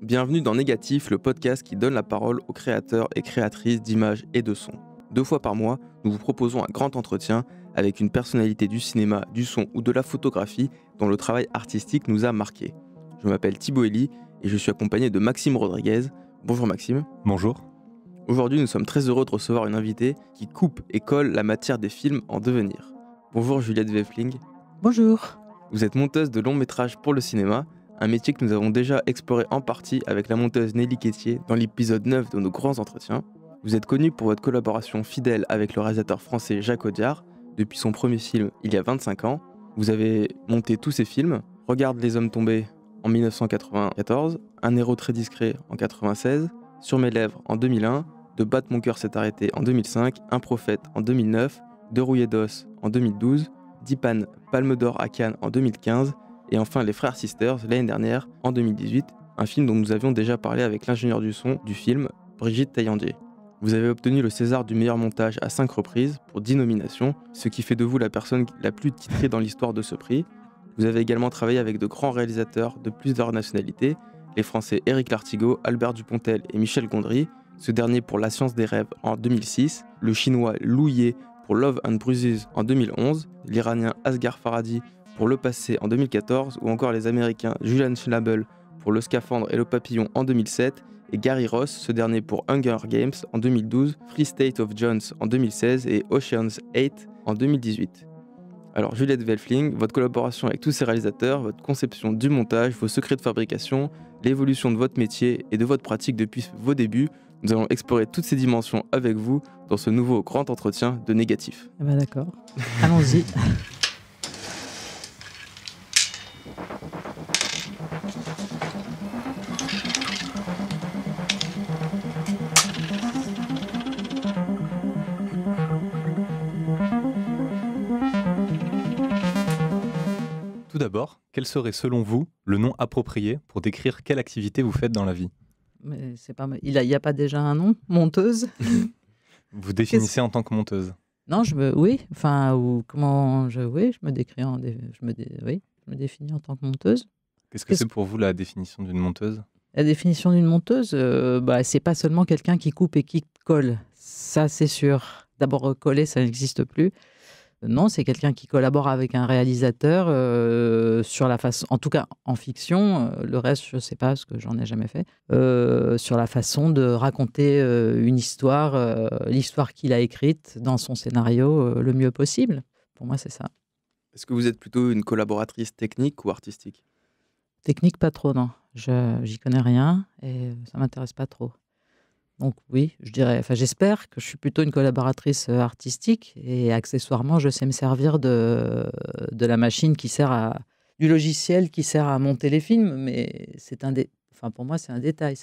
Bienvenue dans Négatif, le podcast qui donne la parole aux créateurs et créatrices d'images et de sons. Deux fois par mois, nous vous proposons un grand entretien avec une personnalité du cinéma, du son ou de la photographie dont le travail artistique nous a marqués. Je m'appelle Thibaut Eli et je suis accompagné de Maxime Rodriguez. Bonjour Maxime. Bonjour. Aujourd'hui, nous sommes très heureux de recevoir une invitée qui coupe et colle la matière des films en devenir. Bonjour Juliette Weffling. Bonjour. Vous êtes monteuse de longs métrages pour le cinéma un métier que nous avons déjà exploré en partie avec la monteuse Nelly Quétier dans l'épisode 9 de nos grands entretiens. Vous êtes connu pour votre collaboration fidèle avec le réalisateur français Jacques Audiard depuis son premier film il y a 25 ans. Vous avez monté tous ses films, Regarde les hommes tombés en 1994, Un héros très discret en 1996, « Sur mes lèvres en 2001, De battre mon cœur s'est arrêté en 2005, Un prophète en 2009, De rouillé d'os en 2012, Dipan Palme d'or à Cannes en 2015 et enfin Les Frères Sisters l'année dernière, en 2018, un film dont nous avions déjà parlé avec l'ingénieur du son du film, Brigitte Taillandier. Vous avez obtenu le César du meilleur montage à 5 reprises pour 10 nominations, ce qui fait de vous la personne la plus titrée dans l'histoire de ce prix. Vous avez également travaillé avec de grands réalisateurs de plusieurs nationalités, les Français Eric Lartigot, Albert Dupontel et Michel Gondry, ce dernier pour La science des rêves en 2006, le Chinois Lou Ye pour Love and Bruises en 2011, l'Iranien Asghar Faradi pour Le Passé en 2014 ou encore les Américains Julian Schnabel pour Le Scaphandre et le Papillon en 2007 et Gary Ross, ce dernier pour Hunger Games en 2012, Free State of Jones en 2016 et Ocean's 8 en 2018. Alors Juliette Velfling, votre collaboration avec tous ces réalisateurs, votre conception du montage, vos secrets de fabrication, l'évolution de votre métier et de votre pratique depuis vos débuts, nous allons explorer toutes ces dimensions avec vous dans ce nouveau grand entretien de négatif. Eh ben, d'accord, allons-y. d'abord, quel serait selon vous le nom approprié pour décrire quelle activité vous faites dans la vie Mais c'est pas... Il n'y a, pas déjà un nom Monteuse Vous définissez en tant que monteuse Non, je Oui, enfin, ou comment je... Oui, je me décris en... Je me, oui, me définis en tant que monteuse. Qu'est-ce que c'est pour vous la définition d'une monteuse La définition d'une monteuse, euh, bah, c'est pas seulement quelqu'un qui coupe et qui colle. Ça, c'est sûr. D'abord, coller, ça n'existe plus. Non, c'est quelqu'un qui collabore avec un réalisateur euh, sur la façon, en tout cas en fiction, euh, le reste je ne sais pas parce que j'en ai jamais fait, euh, sur la façon de raconter une histoire, l'histoire qu'il a écrite dans son scénario le mieux possible. Pour moi, c'est ça. Est-ce que vous êtes plutôt une collaboratrice technique ou artistique Technique, pas trop, non. Je j'y connais rien et ça m'intéresse pas trop. Donc oui, je dirais, enfin j'espère que je suis plutôt une collaboratrice euh, artistique et accessoirement je sais me servir de, la machine qui sert à du logiciel qui sert à monter les films, mais c'est un enfin pour moi c'est un détail.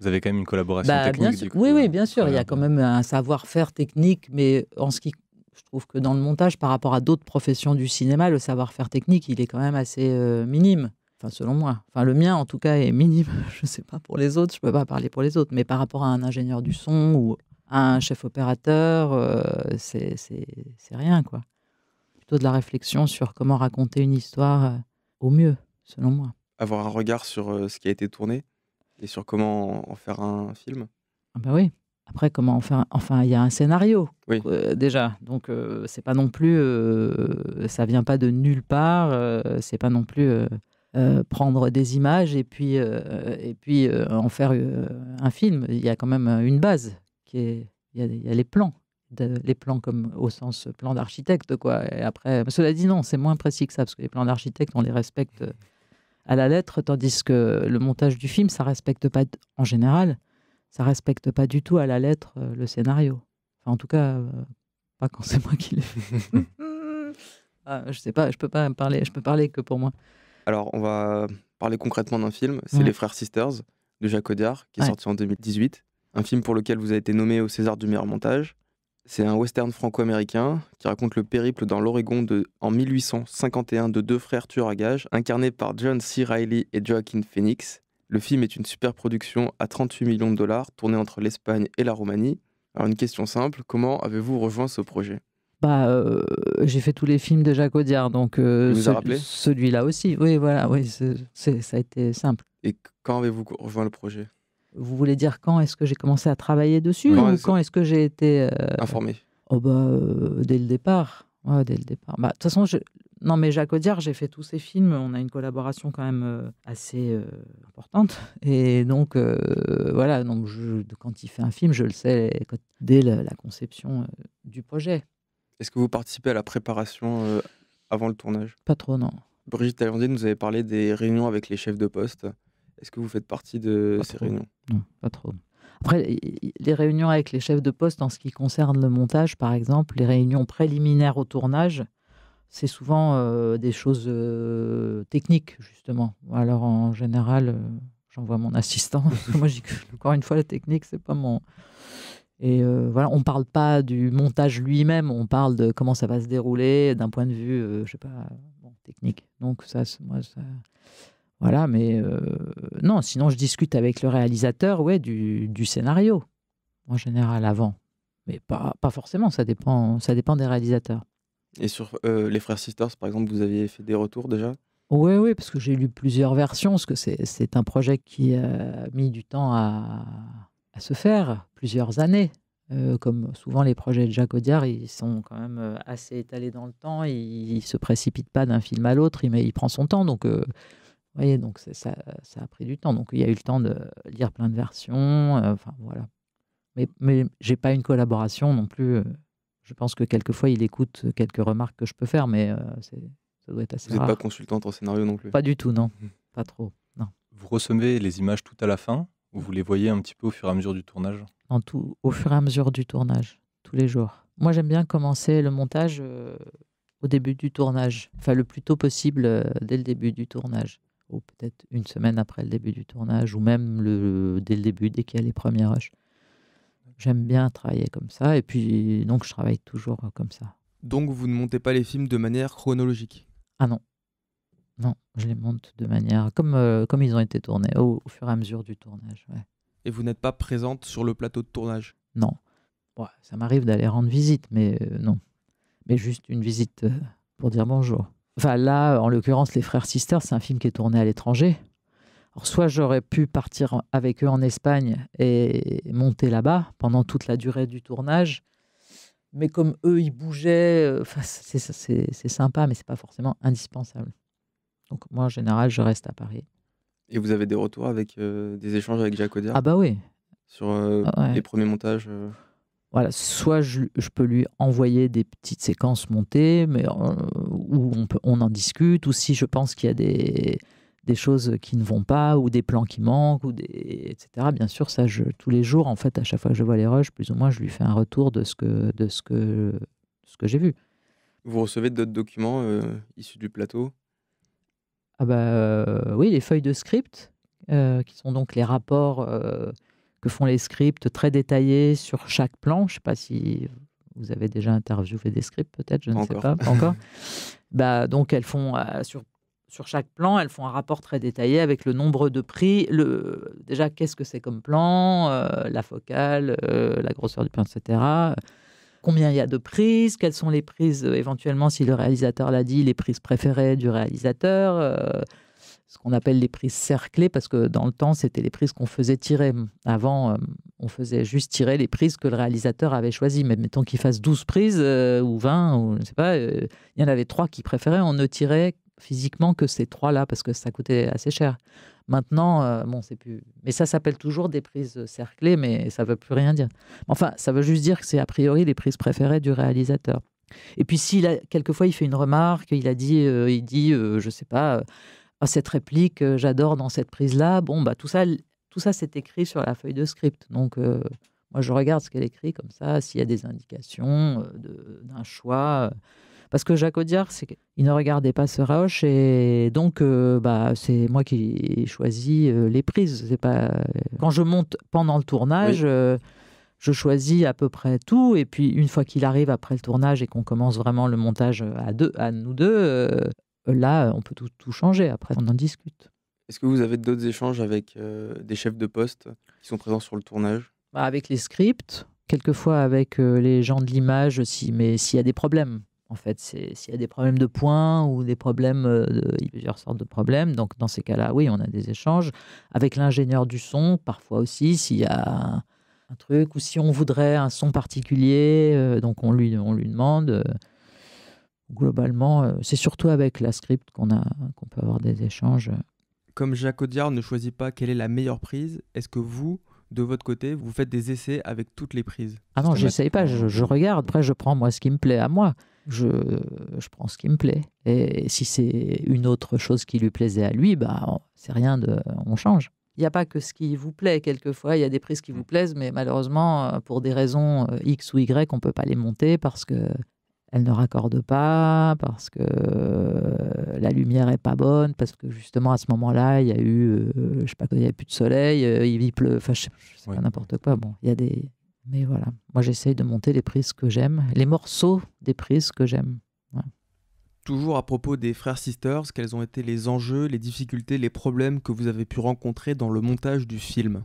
Vous avez quand même une collaboration bah, technique. oui, bien sûr. Il y a quand même un savoir-faire technique, mais en ce qui, je trouve que dans le montage, par rapport à d'autres professions du cinéma, le savoir-faire technique, il est quand même assez euh, minime. Enfin, selon moi. Enfin, le mien, en tout cas, est minime. Je ne sais pas pour les autres, je ne peux pas parler pour les autres. Mais par rapport à un ingénieur du son ou à un chef opérateur, euh, c'est rien, quoi. Plutôt de la réflexion sur comment raconter une histoire euh, au mieux, selon moi. Avoir un regard sur euh, ce qui a été tourné et sur comment en faire un film ben oui. Après, comment en faire Enfin, il y a un scénario, déjà. Donc, c'est pas non plus... ça vient pas de nulle part. c'est pas non plus euh, prendre des images et puis, euh, et puis euh, en faire un film. Il y a quand même une base. Qui est, il, y a, les plans. les plans comme au sens plan d'architecte. quoi. Et après, cela dit, non, c'est moins précis que ça, parce que les plans d'architecte, on les respecte à la lettre, tandis que le montage du film, ça respecte pas, en général, ça respecte pas du tout à la lettre le scénario. Enfin, en tout cas, pas quand c'est moi qui le fait. ah, je sais pas, je peux pas parler, je peux parler que pour moi. Alors, on va parler concrètement d'un film. C'est Les Frères Sisters de Jacques Audiard, qui est sorti en 2018. Un film pour lequel vous avez été nommé au César du meilleur montage. C'est un western franco-américain qui raconte le périple dans l'Oregon en 1851 de deux frères tueurs à gages, incarnés par John C. Reilly et Joaquin Phoenix. Le film est une super production à 38 millions de dollars, tournée entre l'Espagne et la Roumanie. Alors une question simple, comment avez-vous rejoint ce projet bah, euh, j'ai fait tous les films de Jacques Audiard, donc euh, celui-là aussi. Oui, voilà, oui, ça a été simple. Et quand avez-vous rejoint le projet Vous voulez dire quand est-ce que j'ai commencé à travailler dessus ou quand est-ce que j'ai été euh, informé oh, bah, dès le départ. dès le départ. Bah, de toute façon, je... non mais Jacques Audiard, j'ai fait tous ses films. On a une collaboration quand même assez importante. Et donc voilà, donc quand il fait un film, je le sais dès la conception du projet. Est-ce que vous participez à la préparation euh, avant le tournage Pas trop, non. Brigitte Allende nous avait parlé des réunions avec les chefs de poste. Est-ce que vous faites partie de ces réunions Non, pas trop. Après, les réunions avec les chefs de poste en ce qui concerne le montage, par exemple, les réunions préliminaires au tournage, c'est souvent euh, des choses euh, techniques, justement. Alors, en général, j'envoie mon assistant. Moi, encore une fois, la technique, c'est pas mon. Et euh, voilà, on ne parle pas du montage lui-même, on parle de comment ça va se dérouler d'un point de vue, euh, je sais pas, technique. Donc ça, moi, ça... Voilà, mais euh, non, sinon je discute avec le réalisateur ouais, du, du scénario, en général, avant. Mais pas, pas forcément, ça dépend, ça dépend des réalisateurs. Et sur les Frères Sisters, par exemple, vous aviez fait des retours déjà Oui, oui, parce que j'ai lu plusieurs versions, parce que c'est un projet qui a mis du temps à, à se faire plusieurs années. Euh, comme souvent les projets de Jacques Audiard, ils sont quand même euh, assez étalés dans le temps. Il, se précipite pas d'un film à l'autre. mais il, prend son temps. Donc, euh, vous voyez, donc ça, ça, a pris du temps. Donc, il y a eu le temps de lire plein de versions. enfin, voilà. Mais, mais j'ai pas une collaboration non plus. Je pense que quelquefois, il écoute quelques remarques que je peux faire, mais ça doit être assez Vous n'êtes pas consultante en scénario non plus Pas du tout, non. Mmh. Pas trop, non. Vous recevez les images tout à la fin vous les voyez un petit peu au fur et à mesure du tournage en tout, Au fur et à mesure du tournage, tous les jours. Moi, j'aime bien commencer le montage euh, au début du tournage, enfin le plus tôt possible euh, dès le début du tournage, ou peut-être une semaine après le début du tournage, ou même dès le début, dès qu'il y a les premiers rushs. J'aime bien travailler comme ça, et puis donc je travaille toujours euh, comme ça. Donc vous ne montez pas les films de manière chronologique Ah non, non, je les monte de manière comme, euh, comme ils ont été tournés, au, fur et à mesure du tournage. Et vous n'êtes pas présente sur le plateau de tournage Non. ça m'arrive d'aller rendre visite, mais euh, non. Mais juste une visite euh, pour dire bonjour. Enfin là, en l'occurrence, Les Frères Sisters, c'est un film qui est tourné à l'étranger. Alors, soit j'aurais pu partir avec eux en Espagne et monter là-bas pendant toute la durée du tournage, mais comme eux, ils bougeaient, enfin, c'est sympa, mais c'est pas forcément indispensable. Donc moi, en général, je reste à Paris. Et vous avez des retours avec euh, des échanges avec Jacques Ah bah oui. Sur euh, ah les premiers montages euh Voilà, soit je, peux lui envoyer des petites séquences montées, mais où on, peut, on en discute, ou si je pense qu'il y a des, choses qui ne vont pas, ou des plans qui manquent, ou des, etc. Bien sûr, ça, je, tous les jours, en fait, à chaque fois que je vois les rushs, plus ou moins, je lui fais un retour de ce que, de ce que, de ce que j'ai vu. Vous recevez d'autres documents issus du plateau ah bah euh, oui, les feuilles de script, euh, qui sont donc les rapports euh, que font les scripts très détaillés sur chaque plan. Je ne sais pas si vous avez déjà interviewé des scripts, peut-être, je ne sais pas, encore. Bah, donc, elles font sur, chaque plan, elles font un rapport très détaillé avec le nombre de prix, le, déjà qu'est-ce que c'est comme plan, la focale, la grosseur du plan, etc combien il y a de prises, quelles sont les prises, euh, éventuellement, si le réalisateur l'a dit, les prises préférées du réalisateur, euh, ce qu'on appelle les prises cerclées, parce que dans le temps, c'était les prises qu'on faisait tirer. Avant, euh, on faisait juste tirer les prises que le réalisateur avait choisies. Mais mettons qu'il fasse 12 prises ou 20, ou je ne sais pas, il y en avait trois qui préféraient, on ne tirait physiquement que ces trois-là, parce que ça coûtait assez cher. Maintenant, euh, bon, c'est plus. Mais ça s'appelle toujours des prises cerclées, mais ça veut plus rien dire. Enfin, ça veut juste dire que c'est a priori les prises préférées du réalisateur. Et puis, s'il quelquefois, il fait une remarque, il a dit, euh, il dit euh, je ne sais pas, oh, cette réplique, j'adore dans cette prise-là, bon, bah, tout ça, tout ça c'est écrit sur la feuille de script. Donc. moi, je regarde ce qu'elle écrit comme ça, s'il y a des indications d'un choix. Parce que Jacques Audiard, il ne regardait pas ce roche et donc euh, bah, c'est moi qui choisis euh, les prises. C'est pas euh, Quand je monte pendant le tournage, je choisis à peu près tout. Et puis une fois qu'il arrive après le tournage et qu'on commence vraiment le montage à, deux, à nous deux, là, on peut tout, tout changer. Après, on en discute. Est-ce que vous avez d'autres échanges avec des chefs de poste qui sont présents sur le tournage bah, Avec les scripts, quelquefois avec les gens de l'image, aussi, mais s'il y a des problèmes. En fait, s'il y a des problèmes de points ou des problèmes, euh, de, il y a plusieurs sortes de problèmes. Donc, dans ces cas-là, oui, on a des échanges avec l'ingénieur du son, parfois aussi, s'il y a un truc ou si on voudrait un son particulier, euh, donc on lui, on lui demande. Euh, globalement, c'est surtout avec la script qu'on a, peut avoir des échanges. Comme Jacques Audiard ne choisit pas quelle est la meilleure prise, est-ce que vous, de votre côté, vous faites des essais avec toutes les prises Ah non, j'essaye pas, je, je, regarde. Après, je prends moi ce qui me plaît à moi je, prends ce qui me plaît. Et si c'est une autre chose qui lui plaisait à lui, bah, c'est rien, de, on change. Il n'y a pas que ce qui vous plaît, quelquefois, il y a des prises qui vous plaisent, mais malheureusement, euh, pour des raisons euh, X ou Y, on ne peut pas les monter parce que elle ne raccordent pas, parce que euh, la lumière est pas bonne, parce que justement à ce moment-là, il y a eu, je sais pas, il n'y avait plus de soleil, il pleut, enfin, je ne sais pas, n'importe quoi. Bon, il y a des, mais voilà, moi j'essaye de monter les prises que j'aime, les morceaux des prises que j'aime. Toujours à propos des frères sisters, quels ont été les enjeux, les difficultés, les problèmes que vous avez pu rencontrer dans le montage du film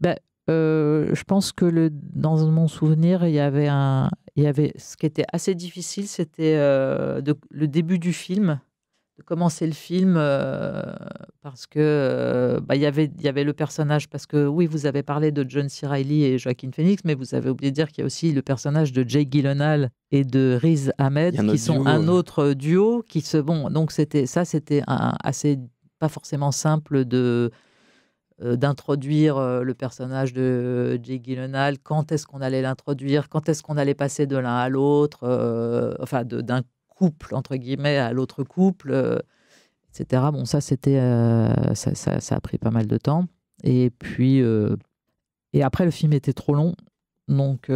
ben, euh, Je pense que le, dans mon souvenir, il y avait un, il y avait ce qui était assez difficile, c'était euh, le début du film de commencer le film euh, parce que euh, bah, y il y avait le personnage, parce que oui, vous avez parlé de John C. et Joaquin Phoenix, mais vous avez oublié de dire qu'il y a aussi le personnage de Jake Gyllenhaal et de Riz Ahmed, qui sont un autre duo, qui se... Bon, donc c'était ça, c'était assez pas forcément simple de euh, d'introduire le personnage de Jake Gyllenhaal, quand est-ce qu'on allait l'introduire, quand est-ce qu'on allait passer de l'un à l'autre, enfin d'un couple, entre guillemets, à l'autre couple, euh, etc. Bon, ça, c'était, euh, ça, ça, a pris pas mal de temps. Et puis, euh, et après, le film était trop long. Donc,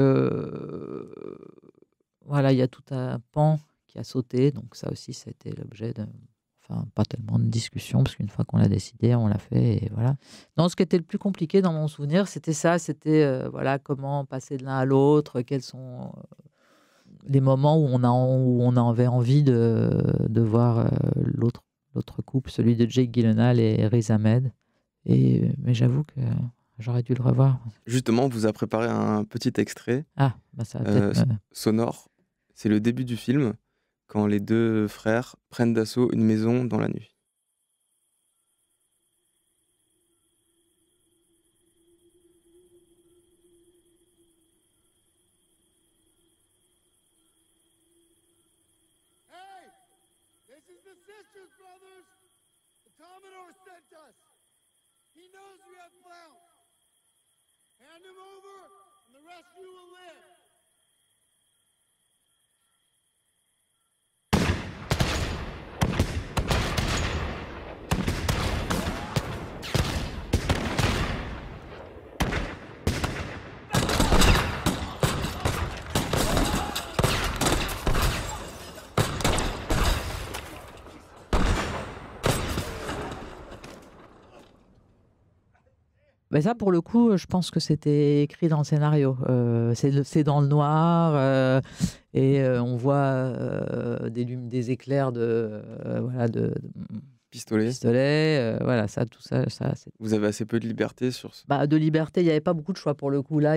voilà, il y a tout un pan qui a sauté. Donc, ça aussi, ça a été l'objet de Enfin, pas tellement de discussion, parce qu'une fois qu'on l'a décidé, on l'a fait, et voilà. Non, ce qui était le plus compliqué dans mon souvenir, c'était ça, c'était voilà comment passer de l'un à l'autre, quels sont les moments où on, on avait envie de, voir euh, l'autre l'autre couple, celui de Jake Gyllenhaal et Riz Ahmed. Et, mais j'avoue que j'aurais dû le revoir. Justement, on vous a préparé un petit extrait ah, bah, euh, sonore. C'est le début du film, quand les deux frères prennent d'assaut une maison dans la nuit. Mais ben, ça, pour le coup, je pense que c'était écrit dans le scénario. Euh, c'est dans le noir euh, et euh, on voit des, des éclairs de, voilà, de, voilà, ça, tout ça. ça Vous avez assez peu de liberté sur ce. Bah, de liberté, il n'y avait pas beaucoup de choix pour le coup. Là,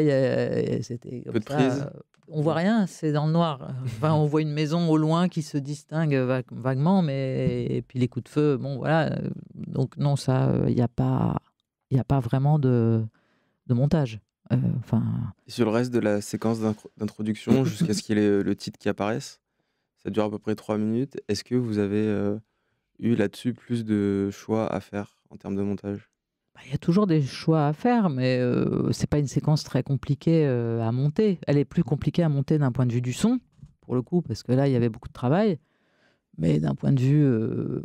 c'était. Peu de prise. on voit rien, c'est dans le noir. Enfin, on voit une maison au loin qui se distingue vaguement, mais et puis les coups de feu, bon, voilà. Donc non, ça, il n'y a pas il n'y a pas vraiment de, montage. Euh, sur le reste de la séquence d'introduction, jusqu'à ce qu'il y ait le titre qui apparaisse, ça dure à peu près trois minutes. Est-ce que vous avez euh, eu là-dessus plus de choix à faire en termes de montage bah, Il y a toujours des choix à faire, mais euh, c'est pas une séquence très compliquée à monter. Elle est plus compliquée à monter d'un point de vue du son, pour le coup, parce que là, il y avait beaucoup de travail. Mais d'un point de vue, euh,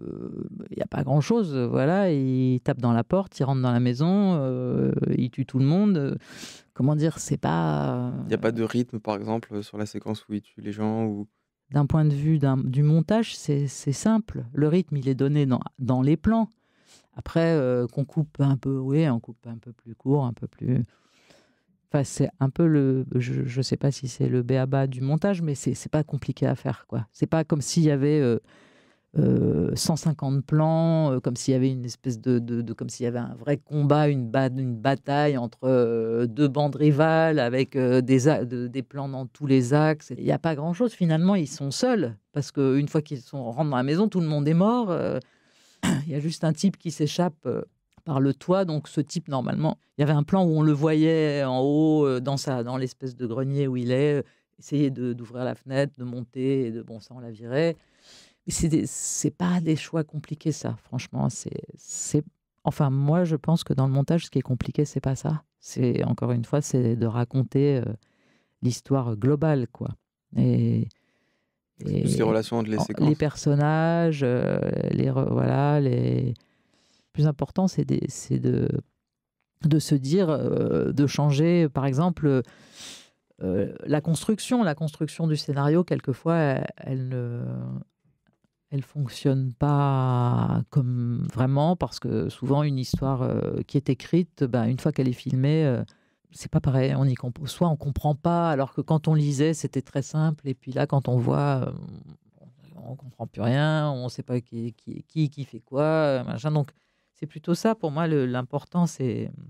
il n'y a pas grand-chose. Voilà, il tape dans la porte, il rentre dans la maison, euh, il tue tout le monde. Comment dire, c'est pas. Il n'y a pas de rythme, par exemple, sur la séquence où il tue les gens ou. D'un point de vue du montage, c'est simple. Le rythme, il est donné dans, les plans. Après, euh, qu'on coupe un peu, oui, on coupe un peu plus court, un peu plus. Enfin, c'est un peu le. Je ne sais pas si c'est le béaba du montage, mais c'est pas compliqué à faire. quoi. C'est pas comme s'il y avait 150 euh, euh, plans, euh, comme s'il y avait une espèce de. comme s'il y avait un vrai combat, une, bataille entre deux bandes rivales, avec des, des plans dans tous les axes. Il n'y a pas grand-chose. Finalement, ils sont seuls, parce qu'une fois qu'ils sont rentrent dans la maison, tout le monde est mort. Il y a juste un type qui s'échappe par le toit. Donc ce type, normalement, il y avait un plan où on le voyait en haut, euh, dans, sa, dans l'espèce de grenier où il est, euh, essayer d'ouvrir la fenêtre, de monter, et de bon, ça, on la virait. Mais c'est, pas des choix compliqués, ça, franchement. C'est, c'est, enfin, moi, je pense que dans le montage, ce qui est compliqué, c'est pas ça. C'est, encore une fois, c'est de raconter euh, l'histoire globale, quoi. Et, les relations entre les séquences. Les personnages, les, voilà, les, plus important, c'est de, de se dire, euh, de changer, par exemple, euh, la construction. La construction du scénario, quelquefois, elle, ne elle fonctionne pas comme vraiment parce que souvent une histoire euh, qui est écrite, ben, une fois qu'elle est filmée, c'est pas pareil. On y soit on comprend pas, alors que quand on lisait c'était très simple, et puis là quand on voit, on, comprend plus rien, on sait pas qui qui, qui, qui fait quoi, machin. Donc c'est plutôt ça pour moi l'important, c'est mmh,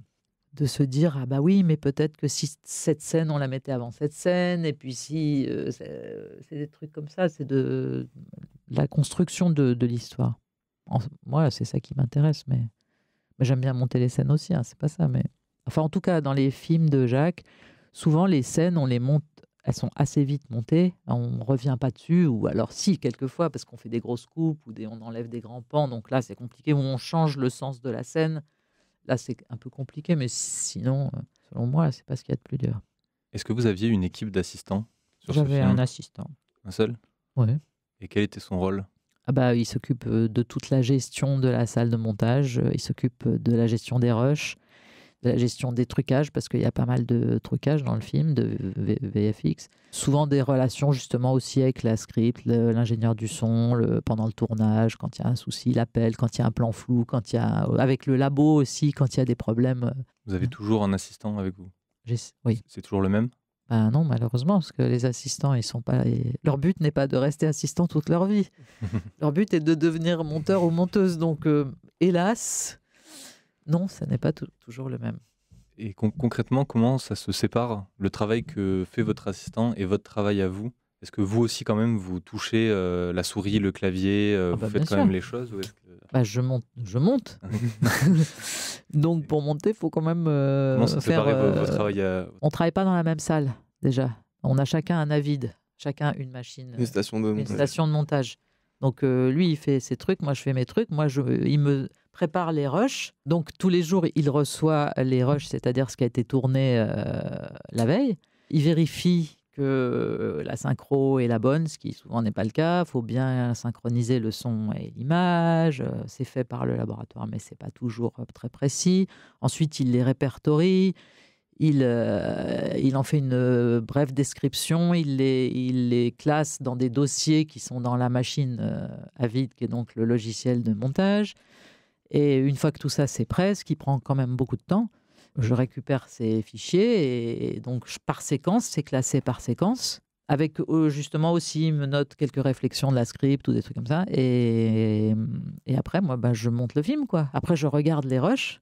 de se dire ah bah oui mais peut-être que si cette scène on la mettait avant cette scène et puis si c'est des trucs comme ça c'est de mmh, la construction de, l'histoire moi c'est ça qui m'intéresse mais, j'aime bien monter les scènes aussi hein, c'est pas ça mais enfin en tout cas dans les films de Jacques souvent les scènes on les monte elles sont assez vite montées. On ne revient pas dessus, ou alors si, quelquefois, parce qu'on fait des grosses coupes ou on enlève des grands pans. Donc là, c'est compliqué. Ou on change le sens de la scène. Là, c'est un peu compliqué, mais sinon, euh, selon moi, c'est pas ce qu'il y a de plus dur. Est-ce que vous aviez une équipe d'assistants J'avais un assistant. Un seul Oui. Et quel était son rôle ah bah, Il s'occupe euh, de toute la gestion de la salle de montage, euh, il s'occupe de la gestion des rushs, la gestion des trucages, parce qu'il y a pas mal de trucages dans le film, de VFX. Souvent des relations justement aussi avec la script, l'ingénieur du son, pendant le tournage, quand il y a un souci, l'appel, quand il y a un plan flou, quand il y a, euh, avec le labo aussi, quand il y a des problèmes. Euh. Vous avez toujours un assistant avec vous Oui. C'est toujours le même ben non, malheureusement, parce que les assistants, ils sont pas. Leur but n'est pas de rester assistant toute leur vie. leur but est de devenir monteur ou monteuse. Donc, euh, hélas, non, ce n'est pas toujours le même. Et concrètement, comment ça se sépare le travail que fait votre assistant et votre travail à vous Est-ce que vous aussi, quand même, vous touchez euh, la souris, le clavier, euh, ah vous bah, faites quand même les choses bah, Je monte. Je monte. Donc pour monter, il faut quand même euh, faire. On travaille pas dans la même salle déjà. On a chacun un avide, chacun une machine, Une station de montage. Donc euh, lui, il fait ses trucs, moi je fais mes trucs, moi je, il me prépare les rushs. Donc tous les jours, il reçoit les rushs, c'est-à-dire ce qui a été tourné euh, la veille. Il vérifie que la synchro est la bonne, ce qui souvent n'est pas le cas. Il faut bien synchroniser le son et l'image. Euh, c'est fait par le laboratoire, mais c'est pas toujours très précis. Ensuite, il les répertorie il, euh, il en fait une euh, brève description, il les, il les classe dans des dossiers qui sont dans la machine à euh, Avid, qui est donc le logiciel de montage. Et une fois que tout ça c'est prêt, ce qui prend quand même beaucoup de temps, je récupère ces fichiers et, donc par séquence, c'est classé par séquence. Avec justement aussi, il me note quelques réflexions de la script ou des trucs comme ça. Et, après, moi, bah, je monte le film. quoi. Après, je regarde les rushs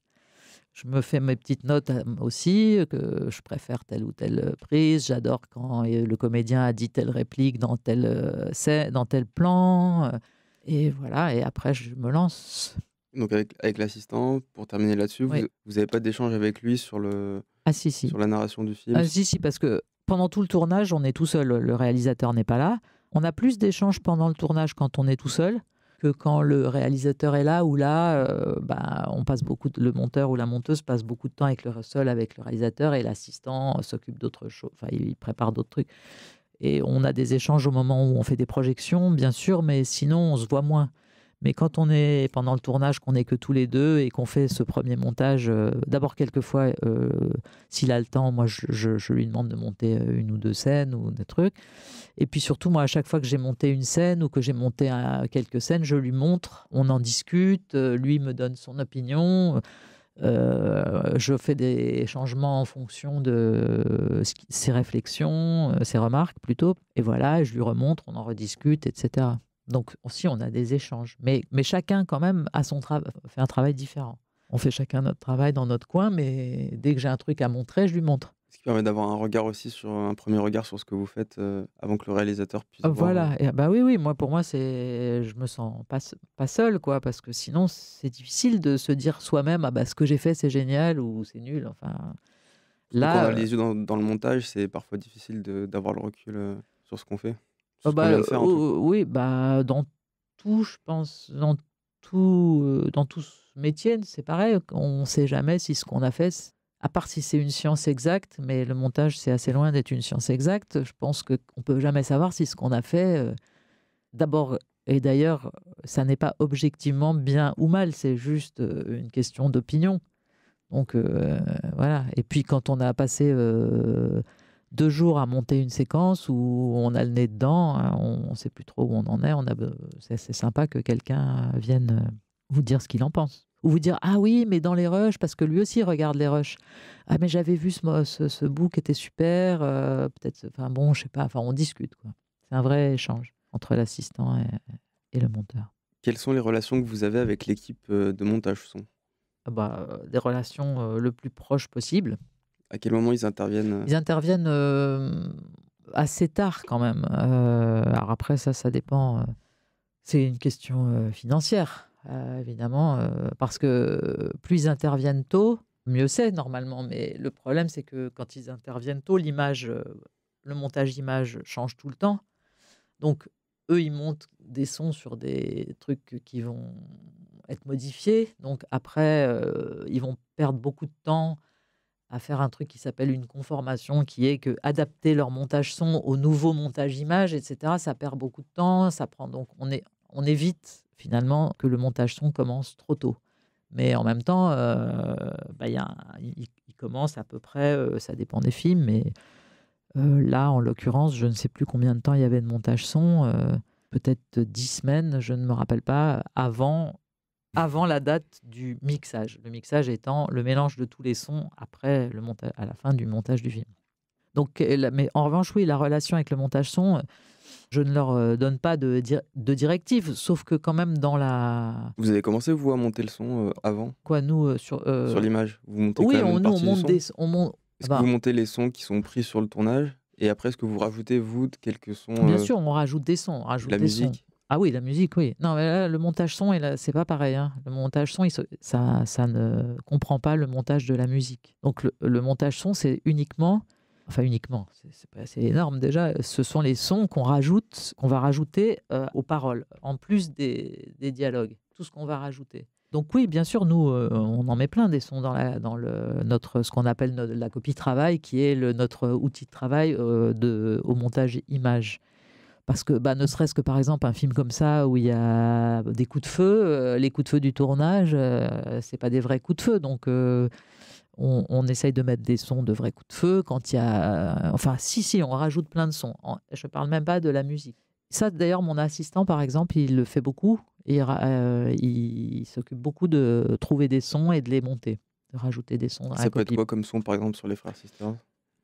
je me fais mes petites notes euh, aussi, euh, que je préfère telle ou telle euh, prise. J'adore quand le comédien a dit telle réplique dans tel, dans tel plan. Et voilà, et après, je me lance. Donc, avec, avec l'assistant, pour terminer là-dessus, vous n'avez pas d'échange avec lui sur, le, ah, si, sur la narration du film Ah, si, si, parce que pendant tout le tournage, on est tout seul. Le réalisateur n'est pas là. On a plus d'échanges pendant le tournage quand on est tout seul quand le réalisateur est là ou là, euh, bah, on passe beaucoup le monteur ou la monteuse passe beaucoup de temps avec le seul avec le réalisateur et l'assistant euh, s'occupe d'autres choses. Enfin, il prépare d'autres trucs. Et on a des échanges au moment où on fait des projections, bien sûr, mais sinon on se voit moins. Mais quand on est pendant le tournage, qu'on est que tous les deux et qu'on fait ce premier montage, euh, d'abord quelquefois, euh, s'il a le temps, moi je, lui demande de monter euh, une ou deux scènes ou des trucs. Et puis surtout, moi à chaque fois que j'ai monté une scène ou que j'ai monté quelques scènes, je lui montre, on en discute, lui me donne son opinion. je fais des changements en fonction de ses réflexions, ses remarques plutôt, et voilà, je lui remontre, on en rediscute, etc. Donc, aussi on a des échanges, mais, mais chacun quand même a son fait un travail différent. On fait chacun notre travail dans notre coin, mais dès que j'ai un truc à montrer, je lui montre. Ce qui permet d'avoir un regard aussi sur un premier regard sur ce que vous faites euh, avant que le réalisateur puisse. Ah, voir... Voilà, euh. bah oui, oui, moi pour moi c'est, je me sens pas pas seul quoi, parce que sinon c'est difficile de se dire soi-même ah bah ce que j'ai fait c'est génial ou c'est nul, enfin. Là, les euh, yeux dans, le montage, c'est parfois difficile d'avoir le recul sur ce qu'on fait. Ah bah, oh, oh, oui, bah, dans tout, je pense, dans tout, euh, dans tout ce métier, c'est pareil. On ne sait jamais si ce qu'on a fait, à part si c'est une science exacte, mais le montage, c'est assez loin d'être une science exacte. Je pense qu'on ne peut jamais savoir si ce qu'on a fait, euh, d'abord, et d'ailleurs, ça n'est pas objectivement bien ou mal, c'est juste euh, une question d'opinion. Donc voilà. Et puis quand on a passé deux jours à monter une séquence où on a le nez dedans, hein, on ne sait plus trop où on en est. On a, c'est, sympa que quelqu'un vienne euh, vous dire ce qu'il en pense. Ou vous dire Ah oui, mais dans les rushs, parce que lui aussi regarde les rushs. Ah, mais j'avais vu ce, ce, bout qui était super. Euh, peut-être, enfin bon, je sais pas. Enfin, on discute. Quoi. C'est un vrai échange entre l'assistant et, le monteur. Quelles sont les relations que vous avez avec l'équipe euh, de montage son ah bah, des relations le plus proches possible. À quel moment ils interviennent euh Ils interviennent euh, assez tard quand même. Euh, alors après, ça, ça dépend. C'est une question financière, évidemment, parce que plus ils interviennent tôt, mieux c'est normalement. Mais le problème, c'est que quand ils interviennent tôt, l'image, le montage d'image change tout le temps. Donc, eux, ils montent des sons sur des trucs qui vont être modifiés. Donc, après, ils vont perdre beaucoup de temps à faire un truc qui s'appelle une conformation, qui est que adapter leur montage son au nouveau montage image, etc. Ça perd beaucoup de temps, ça prend donc on est on évite finalement que le montage son commence trop tôt. Mais en même temps, euh, bah, il, commence à peu près, euh, ça dépend des films, mais euh, là, en l'occurrence, je ne sais plus combien de temps il y avait de montage son, peut-être dix semaines, je ne me rappelle pas, avant avant la date du mixage. Le mixage étant le mélange de tous les sons après le montage, à la fin du montage du film. Donc, mais en revanche, oui, la relation avec le montage son, euh, je ne leur euh, donne pas de, directive, sauf que quand même dans la. Vous avez commencé vous à monter le son euh, avant Quoi, nous sur sur l'image, vous montez oui, on, nous, on monte des, on bah que vous montez les sons qui sont pris sur le tournage et après, est-ce que vous rajoutez, vous, quelques sons Bien sûr, on rajoute des sons. On rajoute la musique. Ah oui, la musique, oui. Non, mais là, le montage son, et là, c'est pas pareil. Hein. Le montage son, ça, ne comprend pas le montage de la musique. Donc le, montage son, c'est uniquement, enfin uniquement, c'est, énorme déjà. Ce sont les sons qu'on rajoute, qu'on va rajouter euh, aux paroles, en plus des, dialogues, tout ce qu'on va rajouter. Donc oui, bien sûr, nous, euh, on en met plein des sons dans, dans notre, ce qu'on appelle la copie travail, qui est notre outil de travail euh, de, au montage image. Parce que bah, ne serait-ce que par exemple un film comme ça où il y a des coups de feu, euh, les coups de feu du tournage, ce euh, c'est pas des vrais coups de feu. Donc euh, on, essaye de mettre des sons de vrais coups de feu quand il y a. Enfin, si, si, on rajoute plein de sons. Je parle même pas de la musique. Ça, d'ailleurs, mon assistant, par exemple, il le fait beaucoup. Il, s'occupe beaucoup de trouver des sons et de les monter, de rajouter des sons. Ça peut être quoi comme son, par exemple, sur les frères sisters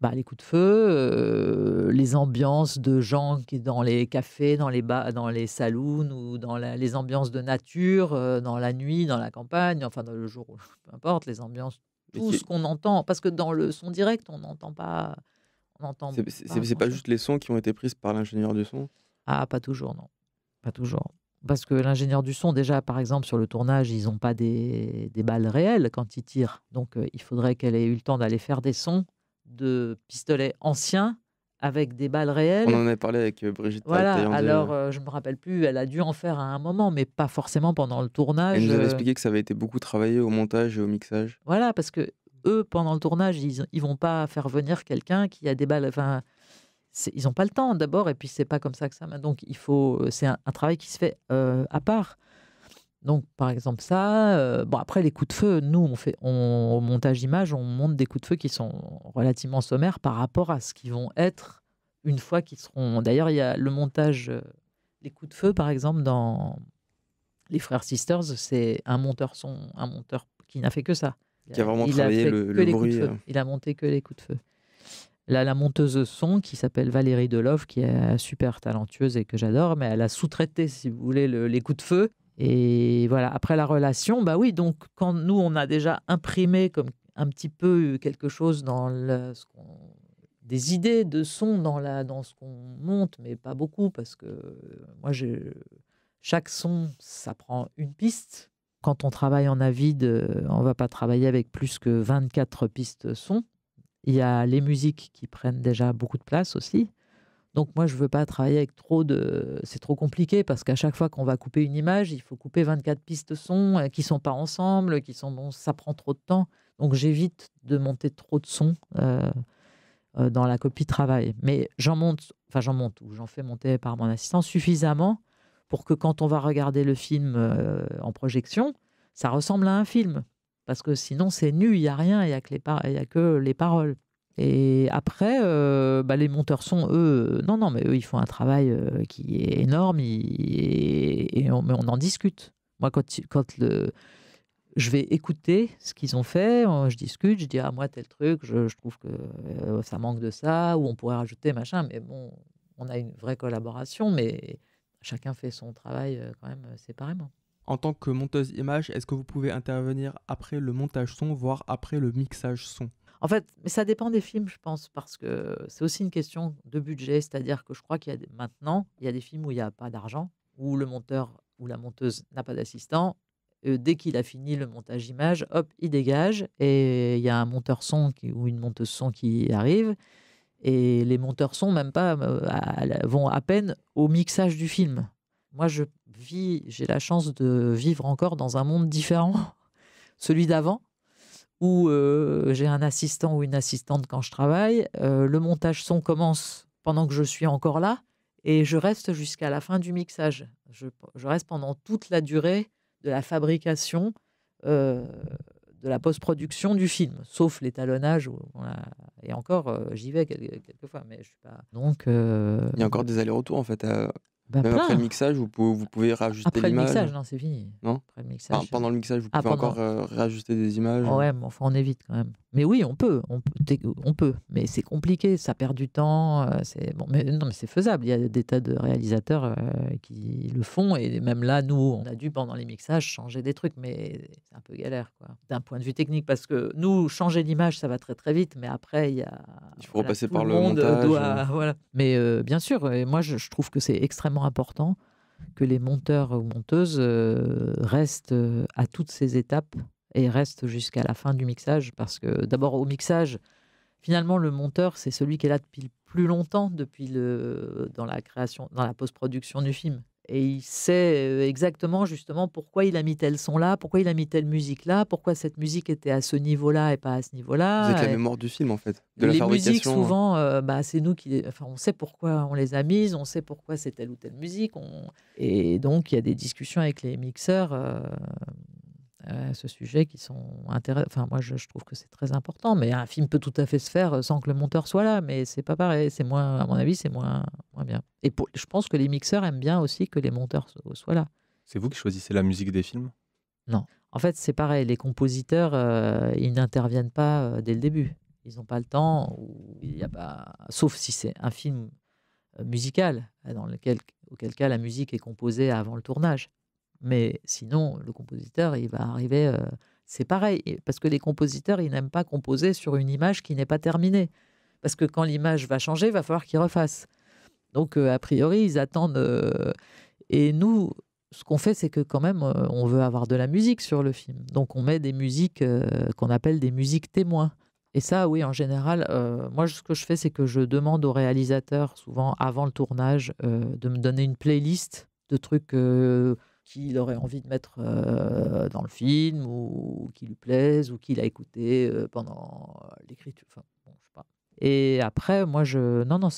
bah, les coups de feu, euh, les ambiances de gens qui dans les cafés, dans les bas, dans les saloons ou dans les ambiances de nature, euh, dans la nuit, dans la campagne, enfin dans le jour, peu importe, les ambiances, tout ce qu'on entend, parce que dans le son direct, on n'entend pas, on entend. C'est pas, pas juste les sons qui ont été prises par l'ingénieur du son. Ah, pas toujours, non, pas toujours. Parce que l'ingénieur du son, déjà, par exemple, sur le tournage, ils n'ont pas des, balles réelles quand ils tirent. Donc, euh, il faudrait qu'elle ait eu le temps d'aller faire des sons de pistolets anciens avec des balles réelles. On en avait parlé avec euh, Brigitte. Voilà, euh. alors euh, je ne me rappelle plus, elle a dû en faire à un moment, mais pas forcément pendant le tournage. Elle nous avait expliqué que ça avait été beaucoup travaillé au montage et au mixage. Voilà, parce que eux, pendant le tournage, ils ne vont pas faire venir quelqu'un qui a des balles. Enfin, ils n'ont pas le temps d'abord, et puis c'est pas comme ça que ça. Donc il faut, c'est un, travail qui se fait à part. Donc, par exemple, ça. Euh, bon, après, les coups de feu, nous, on fait, on, au montage images on monte des coups de feu qui sont relativement sommaires par rapport à ce qu'ils vont être une fois qu'ils seront. D'ailleurs, il y a le montage, euh, les coups de feu, par exemple, dans Les Frères Sisters, c'est un monteur son, un monteur qui n'a fait que ça. Qui a vraiment il travaillé le, les Coups de feu. Euh. Il a monté que les coups de feu. Là, la monteuse son qui s'appelle Valérie delof qui est super talentueuse et que j'adore, mais elle a sous-traité, si vous voulez, les coups de feu et voilà, après la relation, bah oui, donc quand nous, on a déjà imprimé comme un petit peu quelque chose dans le, des idées de son dans, la, dans ce qu'on monte, mais pas beaucoup, parce que euh, moi, chaque son, ça prend une piste. Quand on travaille en avide, euh, on ne va pas travailler avec plus que 24 pistes son. Il y a les musiques qui prennent déjà beaucoup de place aussi. Donc moi, je ne veux pas travailler avec trop de... C'est trop compliqué parce qu'à chaque fois qu'on va couper une image, il faut couper 24 pistes son euh, qui ne sont pas ensemble, qui sont... Bon, ça prend trop de temps. Donc j'évite de monter trop de sons euh, euh, dans la copie travail. Mais j'en monte, enfin j'en monte ou j'en fais monter par mon assistant suffisamment pour que quand on va regarder le film en projection, ça ressemble à un film. Parce que sinon, c'est nu, il n'y a rien, il n'y a, a, que les paroles. Et après, euh, bah, les monteurs sont, eux, euh, non, non, mais eux, ils font un travail euh, qui est énorme, et, on, on en discute. Moi, quand, je vais écouter ce qu'ils ont fait, je discute, je dis, à ah, moi, tel truc, je, je trouve que ça manque de ça, ou on pourrait rajouter, machin, mais bon, on a une vraie collaboration, mais chacun fait son travail quand même séparément. En tant que monteuse image, est-ce que vous pouvez intervenir après le montage son, voire après le mixage son en fait, mais ça dépend des films, je pense, parce que c'est aussi une question de budget. C'est-à-dire que je crois qu'il y a maintenant, il y a des films où il n'y a pas d'argent, où le monteur ou la monteuse n'a pas d'assistant. Euh, dès qu'il a fini le montage image, hop, il dégage et il y a un monteur son ou une monteuse son qui arrive et les monteurs son même pas euh, vont à peine au mixage du film. Moi, je vis, j'ai la chance de vivre encore dans un monde différent, celui d'avant, où euh, j'ai un assistant ou une assistante quand je travaille. Euh, le montage son commence pendant que je suis encore là et je reste jusqu'à la fin du mixage. Je, reste pendant toute la durée de la fabrication, euh, de la post-production du film, sauf l'étalonnage. Et encore, j'y vais quelques fois, mais je suis pas. Donc. Il y a encore des allers-retours en fait bah, après le mixage, vous pouvez, vous pouvez images. Après le mixage, non, c'est fini. pendant le mixage, vous ah, pouvez encore euh, des images. ouais, mais enfin, on évite quand même. Mais oui, on peut, on, on peut, mais c'est compliqué, ça perd du temps. Euh, c'est bon, mais non, mais c'est faisable. Il y a des tas de réalisateurs euh, qui le font, et même là, nous, on a dû pendant les mixages changer des trucs, mais c'est un peu galère, quoi. D'un point de vue technique, parce que nous, changer l'image, ça va très très vite, mais après, il y a. Il faut passer repasser par le, monde montage. voilà. Mais bien sûr, et moi, je trouve que c'est extrêmement important que les monteurs ou monteuses euh, restent euh, à toutes ces étapes et restent jusqu'à la fin du mixage. Parce que d'abord, au mixage, finalement, le monteur, c'est celui qui est là depuis le plus longtemps, depuis le, dans la création, dans la post-production du film et il sait euh, exactement justement pourquoi il a mis tel son là, pourquoi il a mis telle musique là, pourquoi cette musique était à ce niveau-là et pas à ce niveau-là. Vous êtes la mémoire du film en fait. De les la musiques hein. souvent, euh, bah, c'est nous qui, enfin, on sait pourquoi on les a mises, on sait pourquoi c'est telle ou telle musique, et donc il y a des discussions avec les mixeurs. Euh, à ce sujet qui sont intéressants. Enfin, moi, je, trouve que c'est très important, mais un film peut tout à fait se faire euh, sans que le monteur soit là, mais c'est pas pareil. C'est moins, à mon avis, c'est moins, moins bien. Et je pense que les mixeurs aiment bien aussi que les monteurs soient là. C'est vous qui choisissez la musique des films Non. En fait, c'est pareil. Les compositeurs, euh, ils n'interviennent pas euh, dès le début. Ils n'ont pas le temps, ou il y a pas... sauf si c'est un film musical, dans lequel, auquel cas la musique est composée avant le tournage. Mais sinon, le compositeur, il va arriver. Euh, c'est pareil, parce que les compositeurs, ils n'aiment pas composer sur une image qui n'est pas terminée. Parce que quand l'image va changer, il va falloir qu'ils refassent. Donc, euh, a priori, ils attendent. Euh, et nous, ce qu'on fait, c'est que quand même, on veut avoir de la musique sur le film. Donc, on met des musiques qu'on appelle des musiques témoins. Et ça, oui, en général, moi, ce que je fais, c'est que je demande aux réalisateurs, souvent avant le tournage, de me donner une playlist de trucs qu'il aurait envie de mettre euh, dans le film ou, qui lui plaise ou qu'il a écouté euh, pendant l'écriture. Enfin, bon, je sais pas. Et après, moi, je non non,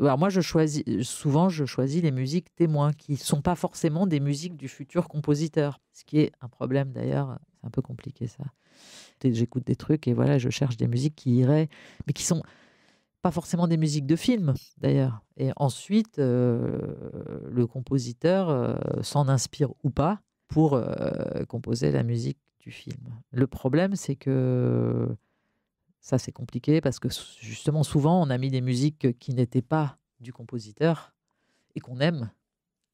alors moi, je choisis souvent, je choisis les musiques témoins qui sont pas forcément des musiques du futur compositeur, ce qui est un problème d'ailleurs. C'est un peu compliqué ça. J'écoute des trucs et voilà, je cherche des musiques qui iraient, mais qui sont forcément des musiques de films d'ailleurs. Et ensuite, euh, le compositeur euh, s'en inspire ou pas pour euh, composer la musique du film. Le problème, c'est que ça, c'est compliqué parce que justement, souvent, on a mis des musiques qui n'étaient pas du compositeur et qu'on aime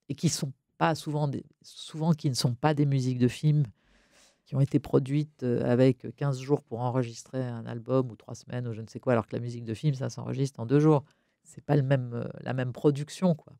et qui sont pas souvent, des, souvent qui ne sont pas des musiques de films qui ont été produites euh, avec 15 jours pour enregistrer un album ou trois semaines ou je ne sais quoi, alors que la musique de film, ça s'enregistre en deux jours. C'est pas le même, euh, la même production, quoi.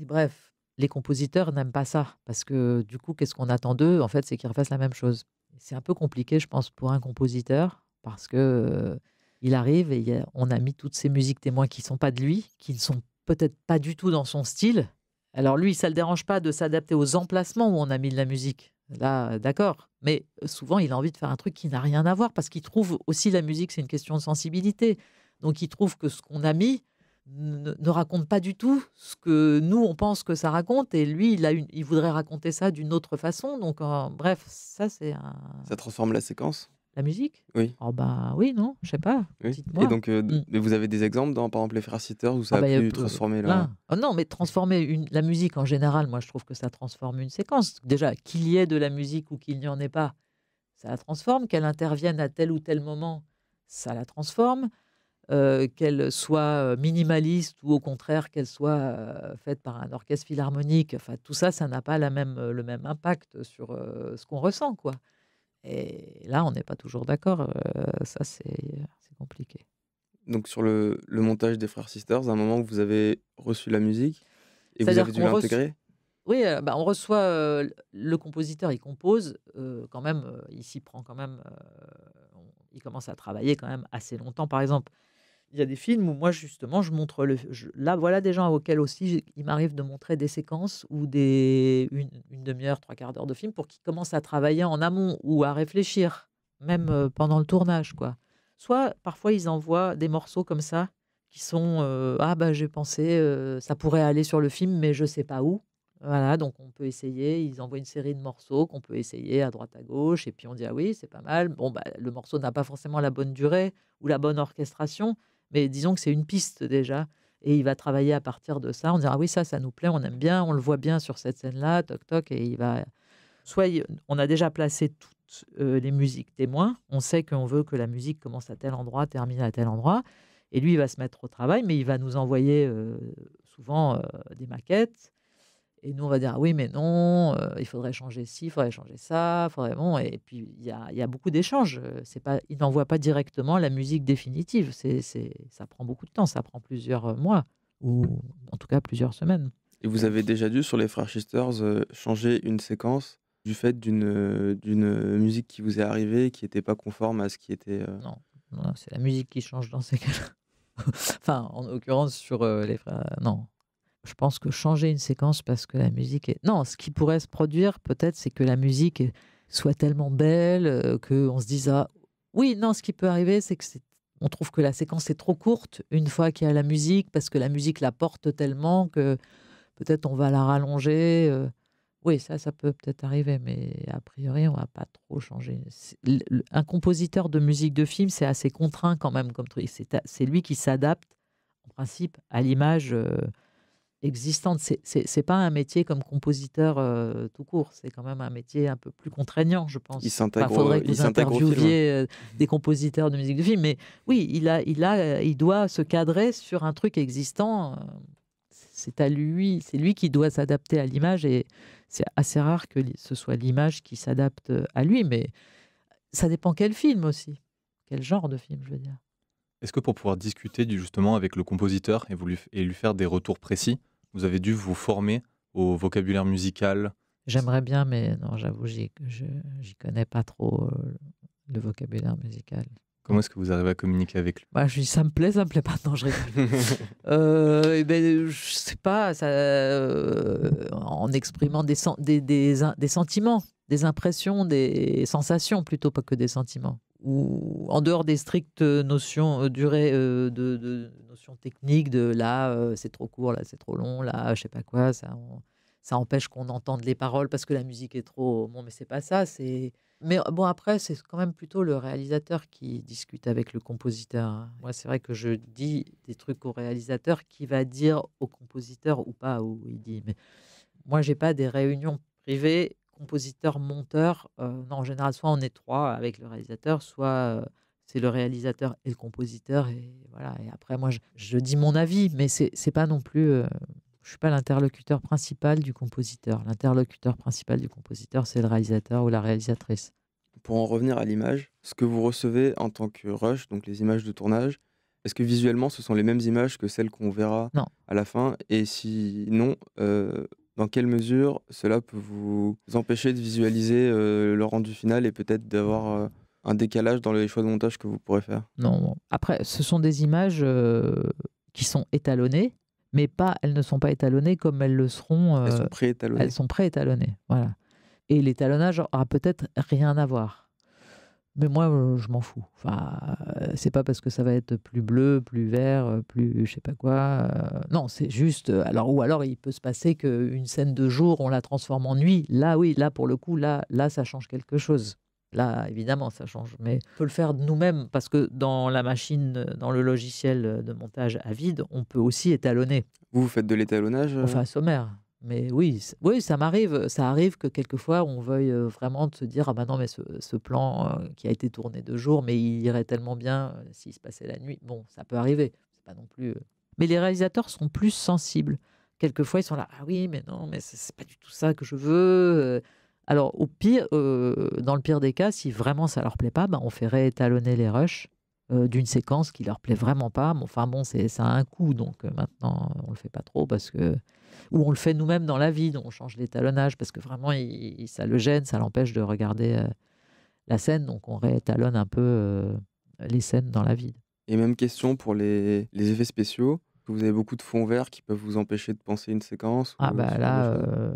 Et bref, les compositeurs n'aiment pas ça parce que du coup, qu'est-ce qu'on attend d'eux En fait, c'est qu'ils refassent la même chose. C'est un peu compliqué, je pense, pour un compositeur parce que euh, il arrive et on a mis toutes ces musiques témoins qui ne sont pas de lui, qui ne sont peut-être pas du tout dans son style. Alors lui, ça le dérange pas de s'adapter aux emplacements où on a mis de la musique. Là, d'accord. Mais souvent, il a envie de faire un truc qui n'a rien à voir parce qu'il trouve aussi la musique, c'est une question de sensibilité. Donc, il trouve que ce qu'on a mis ne, raconte pas du tout ce que nous, on pense que ça raconte. Et lui, il, voudrait raconter ça d'une autre façon. Donc, bref, ça, c'est un. Ça transforme la séquence la musique Oui. Oh bah oui, non, je sais pas. Et donc, euh, mm. vous avez des exemples dans, par exemple, les Frères Sitter où ça ah bah, a pu transformer là oh non, mais transformer la musique en général, moi je trouve que ça transforme une séquence. Déjà, qu'il y ait de la musique ou qu'il n'y en ait pas, ça la transforme. Qu'elle intervienne à tel ou tel moment, ça la transforme. Euh, qu'elle soit euh, minimaliste ou au contraire qu'elle soit faite par un orchestre philharmonique, enfin tout ça, ça n'a pas le même impact sur ce qu'on ressent, quoi. Et là, on n'est pas toujours d'accord. Euh, ça, c'est compliqué. Donc, sur le, montage des Frères Sisters, à un moment, vous avez reçu la musique et vous avez dû l'intégrer oui, euh, bah, on reçoit euh, le compositeur, il compose quand même, il s'y prend quand même, il commence à travailler quand même assez longtemps. Par exemple, il y a des films où moi, justement, je montre. Le, là, voilà des gens auxquels aussi il m'arrive de montrer des séquences ou des, une, demi-heure, trois quarts d'heure de film pour qu'ils commencent à travailler en amont ou à réfléchir, même euh, pendant le tournage. quoi. Soit parfois, ils envoient des morceaux comme ça qui sont euh, Ah, bah, j'ai pensé, euh, ça pourrait aller sur le film, mais je sais pas où. Voilà, donc on peut essayer. Ils envoient une série de morceaux qu'on peut essayer à droite à gauche, et puis on dit ah oui, c'est pas mal. Bon, bah, le morceau n'a pas forcément la bonne durée ou la bonne orchestration, mais disons que c'est une piste déjà. Et il va travailler à partir de ça. On dira, oui, ça, ça nous plaît, on aime bien, on le voit bien sur cette scène-là, toc, toc. Et il va. Soit on a déjà placé toutes euh, les musiques témoins. On sait qu'on veut que la musique commence à tel endroit, termine à tel endroit. Et lui, il va se mettre au travail, mais il va nous envoyer euh, souvent euh, des maquettes et nous, on va dire, «Ah oui, mais non, euh, il faudrait changer ci, il faudrait changer ça, faudrait, Et puis, il y a, y a, beaucoup d'échanges. Euh, c'est pas, ils n'envoient pas directement la musique définitive. C'est, c'est, ça prend beaucoup de temps, ça prend plusieurs euh, mois, ou en tout cas plusieurs semaines. Et vous avez déjà dû, sur les Frères Schisters, changer une séquence du fait d'une, d'une musique qui vous est arrivée, qui n'était pas conforme à ce qui était... Non, non, c'est la musique qui change dans ces cas-là. enfin, en l'occurrence, sur les Frères... Non, je pense que changer une séquence parce que la musique est... Non, ce qui pourrait se produire peut-être, c'est que la musique soit tellement belle euh, qu'on se dise ah oui, non, ce qui peut arriver, c'est que on trouve que la séquence est trop courte une fois qu'il y a la musique parce que la musique la porte tellement que peut-être on va la rallonger. Euh. Oui, ça, ça peut peut-être arriver, mais a priori, on va pas trop changer. Un compositeur de musique de film, c'est assez contraint quand même comme truc. C'est lui qui s'adapte en principe à l'image. Euh, existante. C'est pas un métier comme compositeur euh, tout court. C'est quand même un métier un peu plus contraignant, je pense. Il faudrait que vous interviewiez euh, mmh. des compositeurs de musique de film, mais oui, il a, il a, euh, il doit se cadrer sur un truc existant. C'est à lui, c'est lui qui doit s'adapter à l'image et c'est assez rare que ce soit l'image qui s'adapte à lui, mais ça dépend quel film aussi, quel genre de film, je veux dire. Est-ce que pour pouvoir discuter justement avec le compositeur et, vous lui, et lui faire des retours précis, vous avez dû vous former au vocabulaire musical J'aimerais bien, mais non, j'avoue, j'y, j'y connais pas trop euh, le vocabulaire musical. Comment est-ce que vous arrivez à communiquer avec lui bah, Je dis ça me plaît, ça me plaît pas. Non, je rigole. Euh, eh ben, je sais pas, euh, en exprimant des, des, sentiments, des impressions, des sensations plutôt, pas que des sentiments ou en dehors des strictes notions euh, durée euh, de, notions techniques de là euh, c'est trop court là c'est trop long là je sais pas quoi ça ça empêche qu'on entende les paroles parce que la musique est trop bon mais c'est pas ça c'est mais bon après c'est quand même plutôt le réalisateur qui discute avec le compositeur hein. moi c'est vrai que je dis des trucs au réalisateur qui va dire au compositeur ou pas où il dit mais moi j'ai pas des réunions privées compositeur-monteur, euh, en général, soit on est trois avec le réalisateur, soit euh, c'est le réalisateur et le compositeur. Et voilà. Et après, moi, je, dis mon avis, mais c'est pas non plus. Euh, je suis pas l'interlocuteur principal du compositeur. L'interlocuteur principal du compositeur, c'est le réalisateur ou la réalisatrice. Pour en revenir à l'image, ce que vous recevez en tant que rush, donc les images de tournage, est-ce que visuellement, ce sont les mêmes images que celles qu'on verra non. à la fin Et si non, dans quelle mesure cela peut vous empêcher de visualiser euh, le rendu final et peut-être d'avoir euh, un décalage dans les choix de montage que vous pourrez faire Non. Après, ce sont des images euh, qui sont étalonnées, mais pas, elles ne sont pas étalonnées comme elles le seront. elles sont pré-étalonnées. Elles sont pré-étalonnées, voilà. Et l'étalonnage aura peut-être rien à voir. Mais moi, euh, je m'en fous. Enfin, euh, c'est pas parce que ça va être plus bleu, plus vert, euh, plus je sais pas quoi. non, c'est juste. Alors ou alors il peut se passer qu'une scène de jour, on la transforme en nuit. Là, oui, là pour le coup, là, là, ça change quelque chose. Là, évidemment, ça change. Mais on peut le faire nous-mêmes parce que dans la machine, dans le logiciel de montage à vide, on peut aussi étalonner. Vous, vous faites de l'étalonnage Enfin, sommaire. Mais oui, oui, ça m'arrive. Ça arrive que quelquefois on veuille vraiment se dire ah ben non mais ce, plan qui a été tourné deux jours, mais il irait tellement bien s'il se passait la nuit. Bon, ça peut arriver. C'est pas non plus. Mais les réalisateurs sont plus sensibles. Quelquefois ils sont là ah oui mais non mais c'est pas du tout ça que je veux. Alors au pire, dans le pire des cas, si vraiment ça leur plaît pas, ben, on fait réétalonner les rushs d'une séquence qui leur plaît vraiment pas. Enfin bon, c'est ça a un coût donc maintenant on le fait pas trop parce que ou on le fait nous-mêmes dans la vie, on change l'étalonnage parce que vraiment, ça le gêne, ça l'empêche de regarder euh, la scène, donc on réétalonne un peu euh, les scènes dans la vie. Et même question pour les, effets spéciaux. Vous avez beaucoup de fonds verts qui peuvent vous empêcher de penser une séquence Ah, bah là, euh,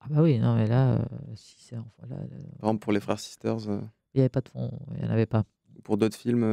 ah bah oui, non, mais là, si c'est. Enfin, là, Par exemple, pour les Frères Sisters. Il n'y avait pas de fonds, il n'y en avait pas. Pour d'autres films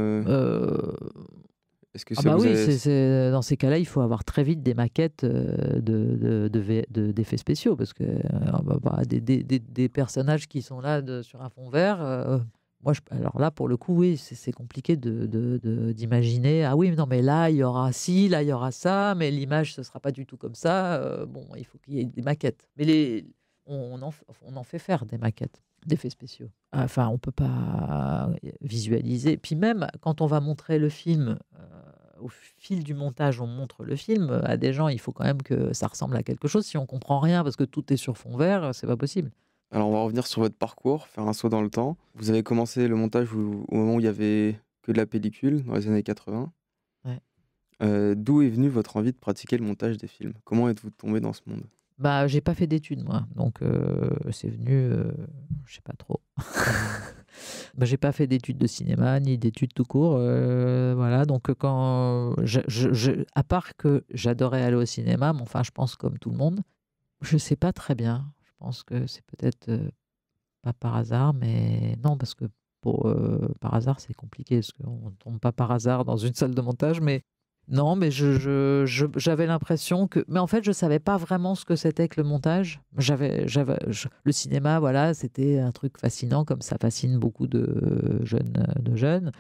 ah bah oui, c'est dans ces cas-là, il faut avoir très vite des maquettes d'effets euh, de, de, spéciaux, parce que euh, bah, bah, des, des, des, personnages qui sont là sur un fond vert, euh, moi, je... alors là, pour le coup, oui, c'est compliqué d'imaginer, ah oui, non, mais là, il y aura ci, là, il y aura ça, mais l'image, ce ne sera pas du tout comme ça. bon, il faut qu'il y ait des maquettes. Mais les... on, en, on en fait faire des maquettes d'effets spéciaux. Enfin, on peut pas visualiser. Puis même quand on va montrer le film, euh, au fil du montage, on montre le film euh, à des gens. Il faut quand même que ça ressemble à quelque chose. Si on ne comprend rien parce que tout est sur fond vert, euh, c'est pas possible. Alors on va revenir sur votre parcours, faire un saut dans le temps. Vous avez commencé le montage au moment où il y avait que de la pellicule dans les années 80. D'où est venue votre envie de pratiquer le montage des films Comment êtes-vous tombé dans ce monde bah, j'ai pas fait d'études, moi. Donc, euh, c'est venu, euh, je sais pas trop. bah, j'ai pas fait d'études de cinéma, ni d'études tout court. Euh, voilà, donc quand. Je, à part que j'adorais aller au cinéma, mais enfin, je pense comme tout le monde, je sais pas très bien. Je pense que c'est peut-être pas par hasard, mais non, parce que par hasard, c'est compliqué, parce qu'on tombe pas par hasard dans une salle de montage, mais non, mais j'avais l'impression que. Mais en fait, je ne savais pas vraiment ce que c'était que le montage. J'avais, j'avais, le cinéma, voilà, c'était un truc fascinant, comme ça fascine beaucoup de jeunes. De jeunes.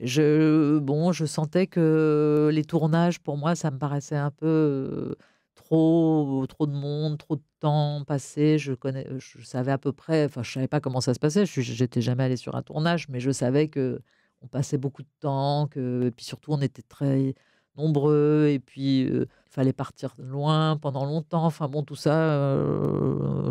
Je, bon, je sentais que les tournages, pour moi, ça me paraissait un peu euh, trop, trop de monde, trop de temps passé. Je, connais, je savais à peu près, enfin, je ne savais pas comment ça se passait. Je n'étais jamais allé sur un tournage, mais je savais que on passait beaucoup de temps, que, puis surtout on était très nombreux, et puis il fallait partir loin pendant longtemps, enfin bon, tout ça,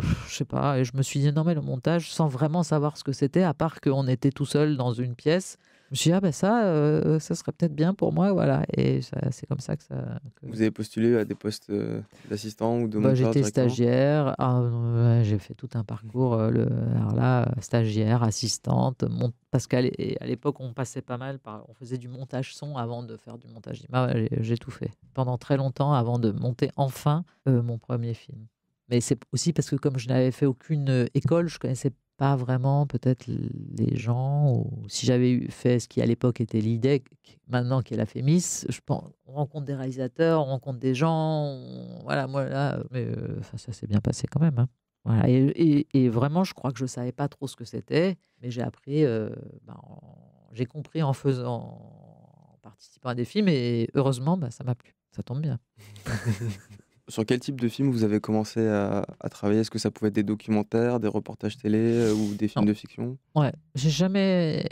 je sais pas, et je me suis dit non mais le montage, sans vraiment savoir ce que c'était, à part qu'on était tout seul dans une pièce, je me suis dit, ah ben ça, euh, ça serait peut-être bien pour moi, voilà. Et c'est comme ça que ça. Vous avez postulé à des postes euh, d'assistant ou de bah, Moi J'étais stagiaire, ah, euh, j'ai fait tout un parcours, le, alors là, stagiaire, assistante, mon... parce qu'à l'époque, on passait pas mal, par... on faisait du montage son avant de faire du montage d'image, ah, j'ai tout fait. Pendant très longtemps, avant de monter enfin mon premier film. Mais c'est aussi parce que comme je n'avais fait aucune école, je connaissais pas pas vraiment peut-être les gens, si j'avais fait ce qui à l'époque était l'IDEC, maintenant qu'elle a la MISS, je pense, on rencontre des réalisateurs, on rencontre des gens, voilà, moi là, mais euh, ça s'est bien passé quand même. Hein. Voilà, et, vraiment, je crois que je ne savais pas trop ce que c'était, mais j'ai appris, euh, ben, j'ai compris en faisant, en participant à des films, et heureusement, ben, ça m'a plu. Ça tombe bien. sur quel type de film vous avez commencé à, travailler Est-ce que ça pouvait être des documentaires, des reportages télé euh, ou des films de fiction Ouais, j'ai jamais.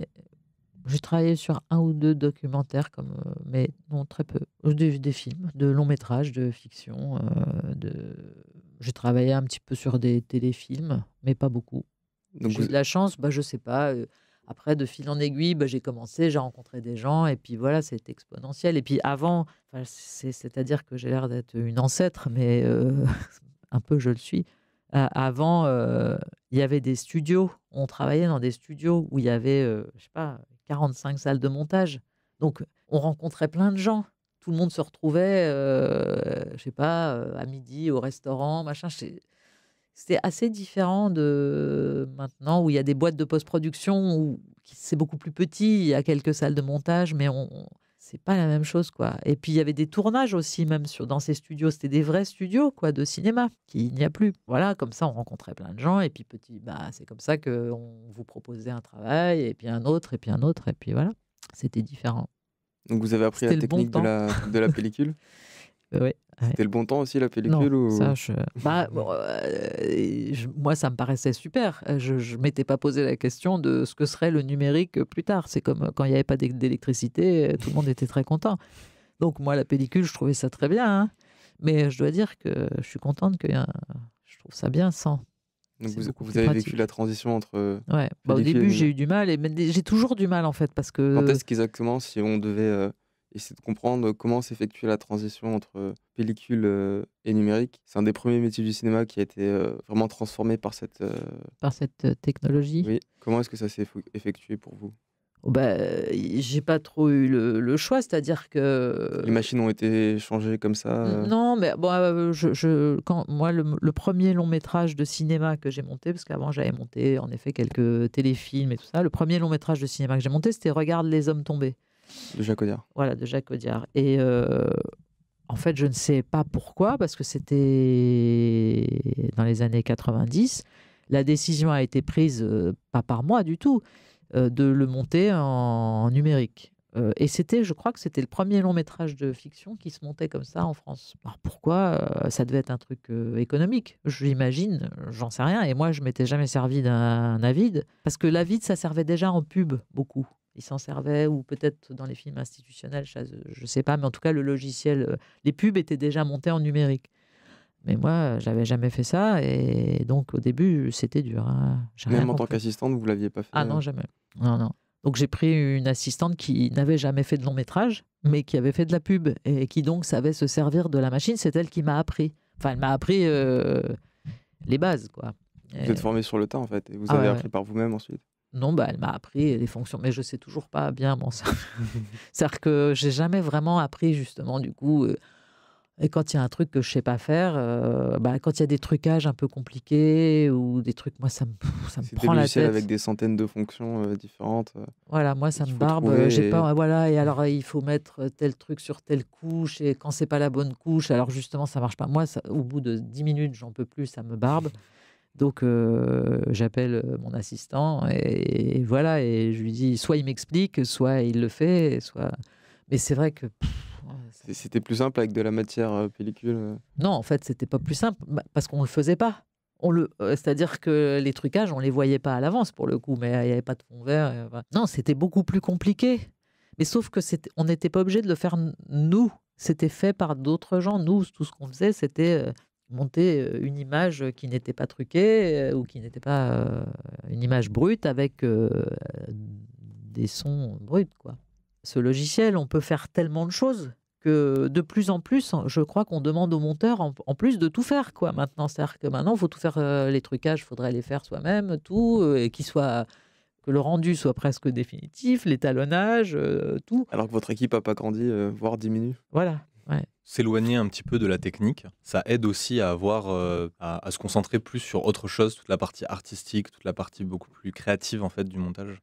J'ai travaillé sur un ou deux documentaires, comme, euh, mais non, très peu. Des, des films, de longs métrages, de fiction. Euh, de... J'ai travaillé un petit peu sur des téléfilms, mais pas beaucoup. J'ai de la chance, bah, je sais pas. Après, de fil en aiguille, bah, j'ai commencé, j'ai rencontré des gens, et puis voilà, c'est exponentiel. Et puis avant, c'est-à-dire que j'ai l'air d'être une ancêtre, mais euh, un peu je le suis. Euh, avant, euh, il y avait des studios, on travaillait dans des studios où il y avait, je sais pas, 45 salles de montage. Donc, on rencontrait plein de gens tout le monde se retrouvait, je je sais pas, à midi au restaurant, machin. C'était assez différent de maintenant où il y a des boîtes de post-production où c'est beaucoup plus petit, il y a quelques salles de montage, mais on c'est pas la même chose quoi. Et puis il y avait des tournages aussi même sur dans ces studios, c'était des vrais studios quoi de cinéma qu'il n'y a plus. Voilà, comme ça on rencontrait plein de gens et puis petit bah c'est comme ça que on vous proposait un travail et puis un autre et puis un autre et puis voilà, c'était différent. Donc vous avez appris la technique de, la, de la pellicule Oui, c'était le bon temps aussi la pellicule bah, euh, moi ça me paraissait super. Euh, je ne m'étais pas posé la question de ce que serait le numérique euh, plus tard. C'est comme quand il n'y avait pas d'électricité, tout le monde était très content. Donc moi la pellicule, je trouvais ça très bien. Hein. Mais je dois dire que je suis contente que je trouve ça bien sans. Donc vous, avez vécu la transition entre. Bah, au début j'ai eu du mal et j'ai toujours du mal en fait parce que. Quand est-ce exactement si on devait essayer de comprendre comment s'effectue la transition entre pellicule et numérique. C'est un des premiers métiers du cinéma qui a été vraiment transformé par cette... Par cette technologie Oui. Comment est-ce que ça s'est effectué pour vous ben, j'ai pas trop eu le, choix, c'est-à-dire que les machines ont été changées comme ça. Non, mais bon, je, quand moi le, le, premier long métrage de cinéma que j'ai monté, parce qu'avant j'avais monté en effet quelques téléfilms et tout ça, le premier long métrage de cinéma que j'ai monté, c'était Regarde les hommes tombés. De Jacques Audiard. Voilà, de Jacques Audiard. Et euh, en fait, je ne sais pas pourquoi, parce que c'était dans les années 90. La décision a été prise, euh, pas par moi du tout, euh, de le monter en, numérique. et c'était, je crois que c'était le premier long métrage de fiction qui se montait comme ça en France. Alors pourquoi Ça devait être un truc économique, j'imagine, j'en sais rien. Et moi, je m'étais jamais servi d'un Avid, parce que l'Avid, ça servait déjà en pub beaucoup ils s'en servaient, ou peut-être dans les films institutionnels, je ne sais pas, mais en tout cas, le logiciel, euh, les pubs étaient déjà montés en numérique. Mais moi, euh, j'avais jamais fait ça, et donc au début, c'était dur. Hein. Même en tant qu'assistante, vous l'aviez pas fait Ah euh non, jamais. Non, non. Donc j'ai pris une assistante qui n'avait jamais fait de long métrage, mais qui avait fait de la pub, et qui donc savait se servir de la machine. C'est elle qui m'a appris. Enfin, elle m'a appris les bases, quoi. Vous êtes formé sur le tas, en fait, et vous ah avez appris par vous-même ensuite. Non, bah, elle m'a appris les fonctions, mais je sais toujours pas bien C'est-à-dire que j'ai jamais vraiment appris, justement, du coup. Euh, et quand il y a un truc que je sais pas faire, euh, bah, quand il y a des trucages un peu compliqués ou des trucs, moi, ça me, ça me prend la tête. avec des centaines de fonctions euh, différentes. Voilà, moi, ça me barbe. J'ai et... pas, voilà, et alors, il faut mettre tel truc sur telle couche, et quand c'est pas la bonne couche, alors justement, ça marche pas. Moi, au bout de 10 minutes, j'en peux plus, ça me barbe. Donc euh, j'appelle euh, mon assistant et, voilà, et je lui dis, soit il m'explique, soit il le fait, soit... Mais c'est vrai que... C'était plus simple avec de la matière euh, pellicule Non, en fait, c'était pas plus simple bah, parce qu'on le faisait pas. On le, c'est-à-dire que les trucages, on les voyait pas à l'avance pour le coup, mais il n'y avait pas de fond vert. Non, c'était beaucoup plus compliqué. Mais sauf que c'était, on n'était pas obligé de le faire nous. C'était fait par d'autres gens. Nous, tout ce qu'on faisait, c'était monter une image qui n'était pas truquée ou qui n'était pas une image brute avec des sons bruts. Quoi. Ce logiciel, on peut faire tellement de choses que de plus en plus, hein, je crois qu'on demande aux monteurs en, plus de tout faire quoi maintenant. C'est-à-dire que maintenant, il faut tout faire, les trucages, il faudrait les faire soi-même, tout, et qu'il soit que le rendu soit presque définitif, l'étalonnage, tout. Alors que votre équipe n'a pas grandi, voire diminue. Voilà. S'éloigner un petit peu de la technique, ça aide aussi à avoir, euh, à, se concentrer plus sur autre chose, toute la partie artistique, toute la partie beaucoup plus créative en fait du montage.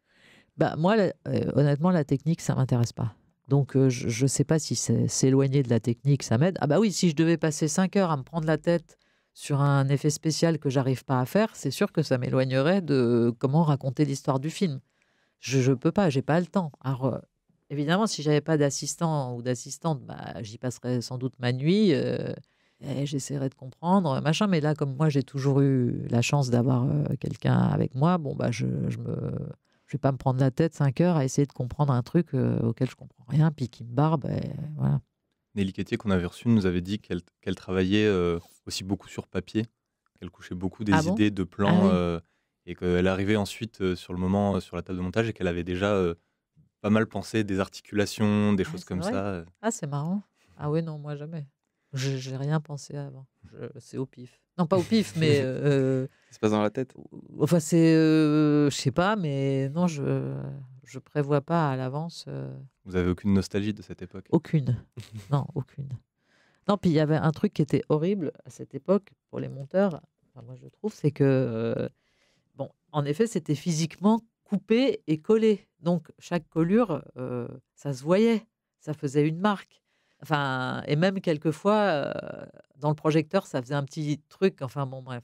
Bah moi, euh, honnêtement, la technique, ça m'intéresse pas. Donc, euh, je ne sais pas si s'éloigner de la technique, ça m'aide. Ah bah oui, si je devais passer 5 heures à me prendre la tête sur un effet spécial que j'arrive pas à faire, c'est sûr que ça m'éloignerait de comment raconter l'histoire du film. Je ne peux pas, j'ai pas le temps. Alors, Évidemment, si j'avais pas d'assistant ou d'assistante, bah, j'y passerais sans doute ma nuit. Euh, et j'essaierais de comprendre, machin. Mais là, comme moi, j'ai toujours eu la chance d'avoir euh, quelqu'un avec moi, bon, bah, je, je me. Je vais pas me prendre la tête 5 heures à essayer de comprendre un truc euh, auquel je comprends rien, puis qui me barbe. voilà. Nelly Quétier, qu'on avait reçue, nous avait dit qu'elle travaillait aussi beaucoup sur papier, qu'elle couchait beaucoup des ah idées, de ah plans, et qu'elle arrivait ensuite sur le moment sur la table de montage et qu'elle avait déjà pas mal pensé des articulations, des ah, choses comme ça. Euh. Ah, c'est marrant. Ah oui, non, moi jamais. J'ai rien pensé avant. C'est au pif. Non, pas au pif, mais. Euh, ça se passe dans la tête Enfin, c'est. Euh, je sais pas, mais non, je je prévois pas à l'avance. Vous avez aucune nostalgie de cette époque Aucune. non, aucune. Non, puis il y avait un truc qui était horrible à cette époque pour les monteurs, moi je trouve, c'est que. Bon, en effet, c'était physiquement couper et coller. Donc chaque collure, euh, ça se voyait, ça faisait une marque. Enfin, et même quelquefois, euh, dans le projecteur, ça faisait un petit truc. Enfin, bon, bref.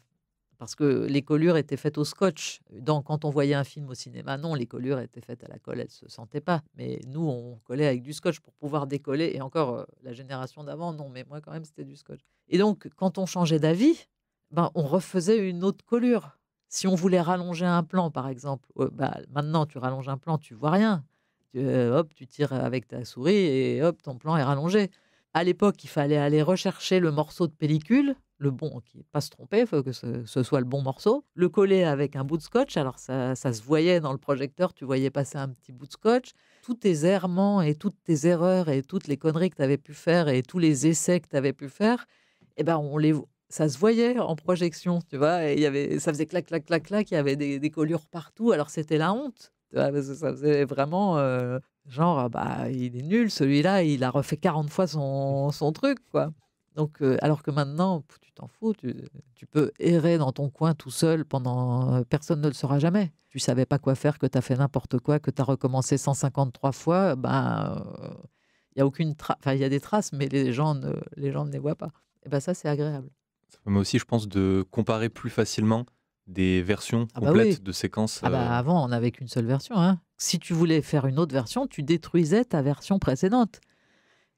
Parce que les collures étaient faites au scotch. Donc, quand on voyait un film au cinéma, non, les collures étaient faites à la colle, elles ne se sentaient pas. Mais nous, on collait avec du scotch pour pouvoir décoller. Et encore, euh, la génération d'avant, non, mais moi, quand même, c'était du scotch. Et donc, quand on changeait d'avis, ben, on refaisait une autre collure. Si on voulait rallonger un plan, par exemple, oh, bah, maintenant tu rallonges un plan, tu vois rien. Euh, hop, tu tires avec ta souris et hop, ton plan est rallongé. À l'époque, il fallait aller rechercher le morceau de pellicule, le bon, qui pas se tromper, faut que ce, soit le bon morceau, le coller avec un bout de scotch. Alors ça, se voyait dans le projecteur, tu voyais passer un petit bout de scotch. Tous tes errements et toutes tes erreurs et toutes les conneries que tu avais pu faire et tous les essais que tu avais pu faire, eh ben on les, ça se voyait en projection, tu vois. y avait, ça faisait clac, clac, clac, clac. Il y avait des, des collures partout. Alors c'était la honte. Tu vois, ça faisait vraiment euh, genre, ah bah, il est nul celui-là. Il a refait 40 fois son, son truc, quoi. Donc, euh, alors que maintenant, tu t'en fous, tu, peux errer dans ton coin tout seul pendant. Euh, personne ne le saura jamais. Tu savais pas quoi faire, que tu as fait n'importe quoi, que tu as recommencé 153 fois, bah il y a aucune il y a des traces, mais les gens ne les, gens ne les voient pas. Et ben ça c'est agréable. Mais aussi, je pense, de comparer plus facilement des versions ah bah complètes de séquences. Ah bah euh, avant, on n'avait qu'une seule version. Hein. Si tu voulais faire une autre version, tu détruisais ta version précédente.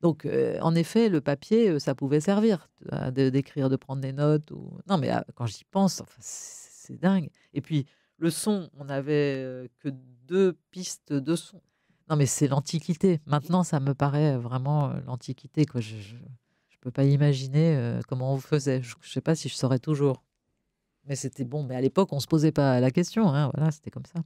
Donc, euh, en effet, le papier, euh, ça pouvait servir d'écrire, de prendre des notes. Ou... Non, mais ah, quand j'y pense, c'est dingue. Et puis, le son, on n'avait que deux pistes de son. Non, mais c'est l'antiquité. Maintenant, ça me paraît vraiment l'antiquité. que je... Je peux pas imaginer euh, comment on faisait. Je, ne sais pas si je saurais toujours. Mais c'était bon. Mais à l'époque, on se posait pas la question. Hein, voilà, c'était comme ça.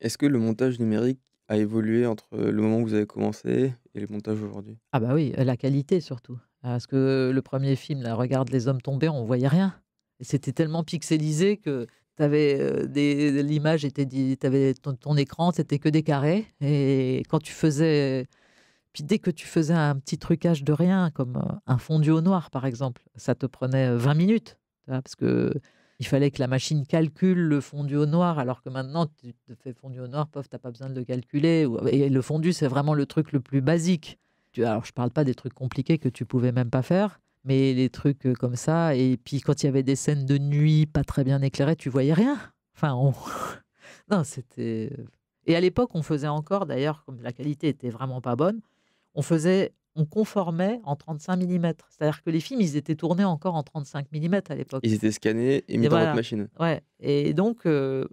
Est-ce que le montage numérique a évolué entre le moment où vous avez commencé et le montage aujourd'hui Ah bah oui, euh, la qualité surtout. Parce que le premier film, là, regarde les hommes tombés, on voyait rien. C'était tellement pixelisé que t'avais euh, des l'image était dit, ton écran, c'était que des carrés. Et quand tu faisais puis dès que tu faisais un petit trucage de rien, comme euh, un fondu au noir par exemple, ça te prenait 20 euh, minutes, parce que il fallait que la machine calcule le fondu au noir, alors que maintenant, tu te fais fondu au noir, tu n'as pas besoin de le calculer. Et le fondu, c'est vraiment le truc le plus basique. Alors, je parle pas des trucs compliqués que tu pouvais même pas faire, mais les trucs euh, comme ça. Et puis, quand il y avait des scènes de nuit pas très bien éclairées, tu voyais rien. Enfin, non, c'était. Et à l'époque, on faisait encore, d'ailleurs, comme la qualité était vraiment pas bonne, on faisait, on conformait en 35 mm. C'est-à-dire que les films, ils étaient tournés encore en 35 mm à l'époque. Ils étaient scannés et mis dans machine. Ouais. Et donc, euh,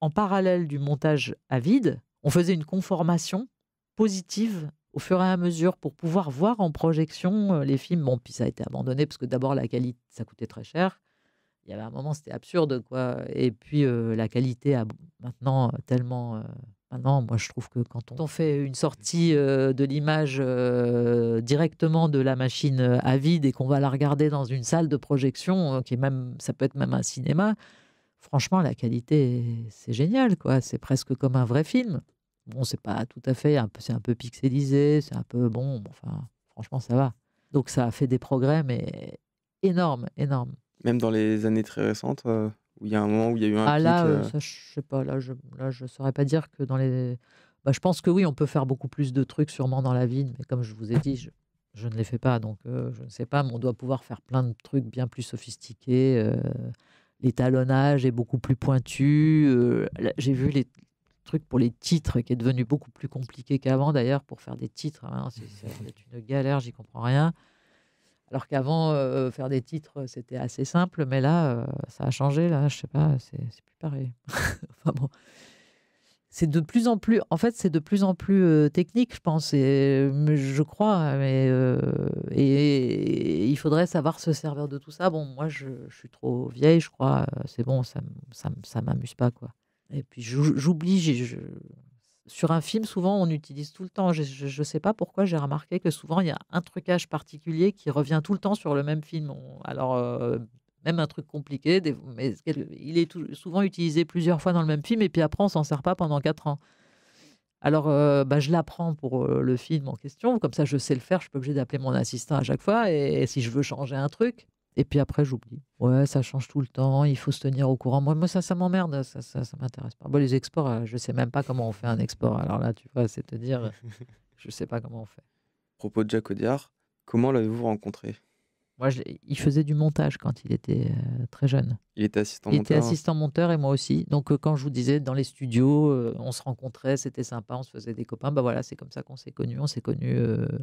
en, parallèle du montage à vide, on faisait une conformation positive au fur et à mesure pour pouvoir voir en projection euh, les films. Bon, puis ça a été abandonné parce que d'abord la qualité, ça coûtait très cher. Il y avait un moment, c'était absurde, quoi. Et puis euh, la qualité a maintenant tellement Maintenant, ah moi, je trouve que quand on fait une sortie mmh. euh, de l'image euh, directement de la machine à euh, vide et qu'on va la regarder dans une salle de projection, qui est même, ça peut être même un cinéma, franchement, la qualité, c'est génial, quoi. C'est presque comme un vrai film. Bon, c'est pas tout à fait, c'est un peu pixelisé, c'est un peu bon, enfin, franchement, ça va. Donc, ça a fait des progrès, mais énormes, énormes. Même dans les années très récentes, où il y a un moment où il y a eu un. Ah là, euh... euh je sais pas. Là, je là, saurais pas dire que dans les. Bah, je pense que oui, on peut faire beaucoup plus de trucs sûrement dans la vie mais comme je vous ai dit, je, ne les fais pas, donc euh, je ne sais pas. Mais on doit pouvoir faire plein de trucs bien plus sophistiqués. Euh, l'étalonnage est beaucoup plus pointu. J'ai vu les, trucs pour les titres qui est devenu beaucoup plus compliqué qu'avant d'ailleurs pour faire des titres. Hein, c'est une galère, j'y comprends rien. Alors qu'avant, euh, faire des titres, c'était assez simple, mais là, euh, ça a changé. Là, je sais pas, c'est plus pareil. enfin bon, c'est de plus en plus. En fait, c'est de plus en plus euh, technique, je pense, je crois. Mais et, il faudrait savoir se servir de tout ça. Bon, moi, je, suis trop vieille, je crois. C'est bon, ça, ça, m'amuse pas, quoi. Et puis j'oublie, sur un film, souvent, on utilise tout le temps. Je ne sais pas pourquoi, j'ai remarqué que souvent, il y a un trucage particulier qui revient tout le temps sur le même film. alors, euh, même un truc compliqué, il est souvent utilisé plusieurs fois dans le même film, et puis après, on s'en sert pas pendant quatre ans. Alors, euh, bah, je l'apprends pour euh, le film en question, comme ça, je sais le faire, je pas obligé d'appeler mon assistant à chaque fois, et si je veux changer un truc, et puis après, j'oublie. Ouais, ça change tout le temps, il faut se tenir au courant. Moi, moi ça, ça m'emmerde, ça, ça, ça m'intéresse pas. Bon, les exports, euh, je sais même pas comment on fait un export. Alors là, tu vois, c'est te dire, euh, je sais pas comment on fait. propos de Jacques Audiard, comment l'avez-vous rencontré moi, il faisait du montage quand il était euh, très jeune. Il était assistant monteur. Il était assistant monteur et moi aussi. Donc, quand je vous disais dans les studios, on se rencontrait, c'était sympa, on se faisait des copains. Bah voilà, c'est comme ça qu'on s'est connus. On s'est connus,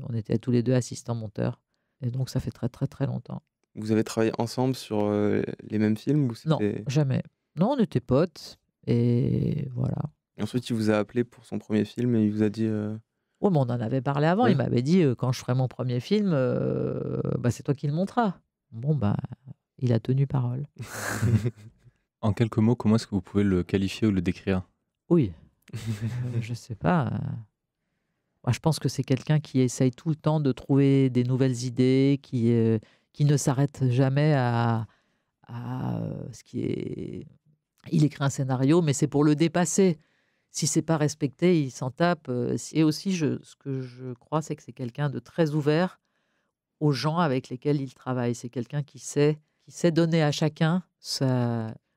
on était tous les deux assistants monteurs. Et donc, ça fait très très très longtemps. Vous avez travaillé ensemble sur euh, les mêmes films ou Non, jamais. Non, on était potes et voilà. Et ensuite, il vous a appelé pour son premier film et il vous a dit. Euh oui, mais on en avait parlé avant. Il m'avait dit euh, quand je ferai mon premier film, bah, c'est toi qui le montreras. Bon, bah, il a tenu parole. en quelques mots, comment est-ce que vous pouvez le qualifier ou le décrire Oui. je sais pas. Moi, je pense que c'est quelqu'un qui essaye tout le temps de trouver des nouvelles idées, qui qui ne s'arrête jamais à, euh, ce qui est. Il écrit un scénario, mais c'est pour le dépasser. Si c'est pas respecté, il s'en tape. Euh, et aussi, je, ce que je crois, c'est que c'est quelqu'un de très ouvert aux gens avec lesquels il travaille. C'est quelqu'un qui sait, qui sait donner à chacun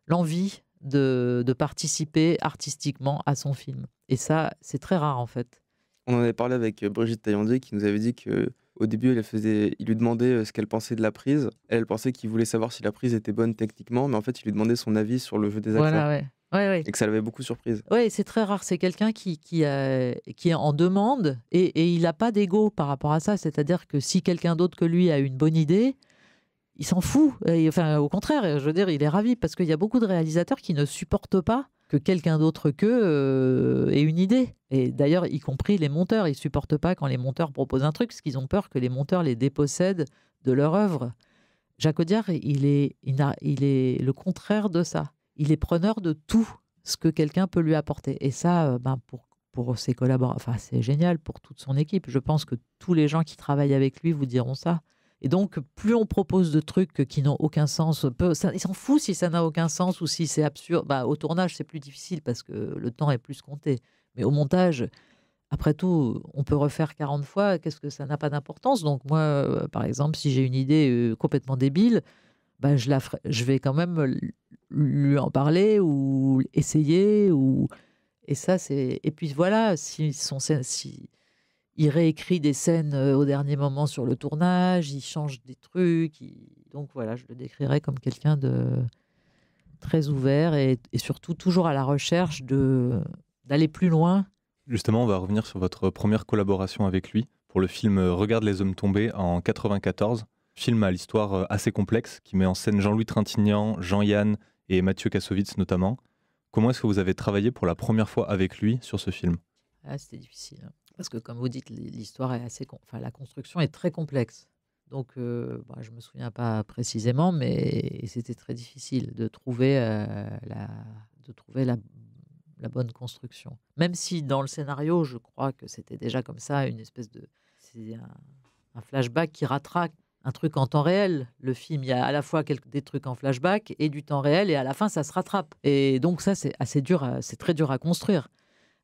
l'envie de, de participer artistiquement à son film. Et ça, c'est très rare en fait. On en avait parlé avec euh, Brigitte Taillandier qui nous avait dit que au début, il lui demandait euh, ce qu'elle pensait de la prise. Elle, pensait qu'il voulait savoir si la prise était bonne techniquement, mais en fait, il lui demandait son avis sur le jeu des acteurs. Et que ça l'avait beaucoup surprise. Oui, c'est très rare. C'est quelqu'un qui, qui, euh, en demande et, il n'a pas d'ego par rapport à ça. C'est-à-dire que si quelqu'un d'autre que lui a une bonne idée, il s'en fout. Et, enfin, au contraire, je veux dire, il est ravi parce qu'il y a beaucoup de réalisateurs qui ne supportent pas que quelqu'un d'autre qu'eux euh, ait une idée. Et d'ailleurs, y compris les monteurs, ils supportent pas quand les monteurs proposent un truc, parce qu'ils ont peur que les monteurs les dépossèdent de leur œuvre. Jacques Audiard, il est, il, est le contraire de ça. Il est preneur de tout ce que quelqu'un peut lui apporter. Et ça, euh, ben pour, ses collaborateurs, enfin, c'est génial pour toute son équipe. Je pense que tous les gens qui travaillent avec lui vous diront ça. Et donc, plus on propose de trucs qui n'ont aucun sens, ils s'en foutent si ça n'a aucun sens ou si c'est absurde. Bah, au tournage, c'est plus difficile parce que le temps est plus compté. Mais au montage, après tout, on peut refaire 40 fois, qu'est-ce que ça n'a pas d'importance Donc moi, euh, par exemple, si j'ai une idée euh, complètement débile, bah, je, la je vais quand même lui en parler ou essayer. ou Et ça, Et puis voilà, si, il réécrit des scènes euh, au dernier moment sur le tournage, il change des trucs. Donc voilà, je le décrirais comme quelqu'un de très ouvert et, surtout toujours à la recherche de d'aller plus loin. Justement, on va revenir sur votre première collaboration avec lui pour le film euh, Regarde les hommes tombés en 94, film à l'histoire euh, assez complexe qui met en scène Jean-Louis Trintignant, Jean-Yann et Mathieu Kassovitz notamment. Comment est-ce que vous avez travaillé pour la première fois avec lui sur ce film ah, C'était difficile. Hein parce que comme vous dites, l'histoire est assez, enfin la construction est très complexe. Donc, je euh, ne bah, je me souviens pas précisément, mais c'était très difficile de trouver euh, la, de trouver la, bonne construction. Même si dans le scénario, je crois que c'était déjà comme ça, une espèce de, c'est un, flashback qui rattrape un truc en temps réel. Le film, il y a à la fois des trucs en flashback et du temps réel, et à la fin, ça se rattrape. Et donc ça, c'est assez dur, c'est très dur à construire.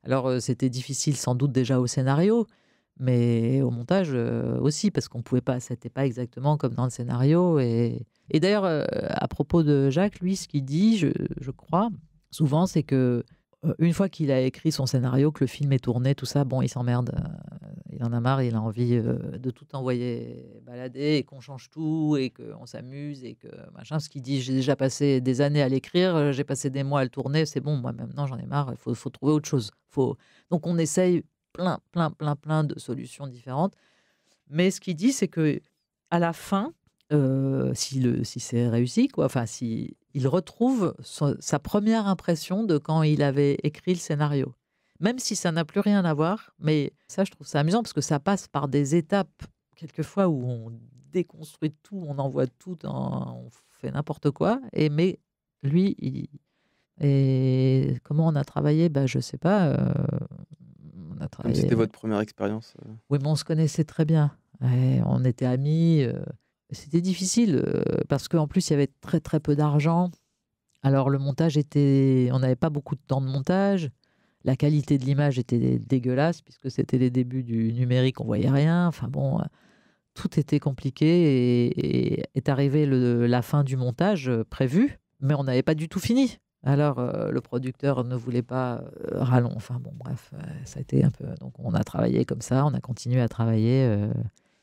Alors, euh, c'était difficile sans doute déjà au scénario, mais au montage euh, aussi, parce qu'on ne pouvait pas, c'était pas exactement comme dans le scénario. Et, d'ailleurs, euh, à propos de Jacques, lui, ce qu'il dit, je, je crois, souvent, c'est que euh, une fois qu'il a écrit son scénario, que le film est tourné, tout ça, bon, il s'emmerde. Euh, il en a marre, il a envie euh, de tout envoyer balader et qu'on change tout et qu'on s'amuse et que machin. Ce qu'il dit, j'ai déjà passé des années à l'écrire, j'ai passé des mois à le tourner, c'est bon, moi maintenant j'en ai marre, il faut, trouver autre chose. Faut... Donc on essaye plein, plein, plein, plein de solutions différentes. Mais ce qu'il dit, c'est que à la fin, si, le, si c'est réussi, quoi, enfin, si, il retrouve sa première impression de quand il avait écrit le scénario. Même si ça n'a plus rien à voir, mais ça, je trouve ça amusant parce que ça passe par des étapes, quelquefois, où on déconstruit tout, on envoie tout, on fait n'importe quoi. Et mais lui, et comment on a travaillé bah, Je sais pas. Euh, c'était votre première expérience euh. Oui, mais on se connaissait très bien. on était amis. Euh, c'était difficile euh, parce qu'en plus, il y avait très très peu d'argent. Alors le montage était... On n'avait pas beaucoup de temps de montage. La qualité de l'image était dégueulasse puisque c'était les débuts du numérique, on voyait rien. Enfin bon, euh, tout était compliqué et, est arrivée le, la fin du montage euh, prévu, mais on n'avait pas du tout fini. Alors le producteur ne voulait pas euh, Enfin bon, bref, ça a été un peu. Donc on a travaillé comme ça, on a continué à travailler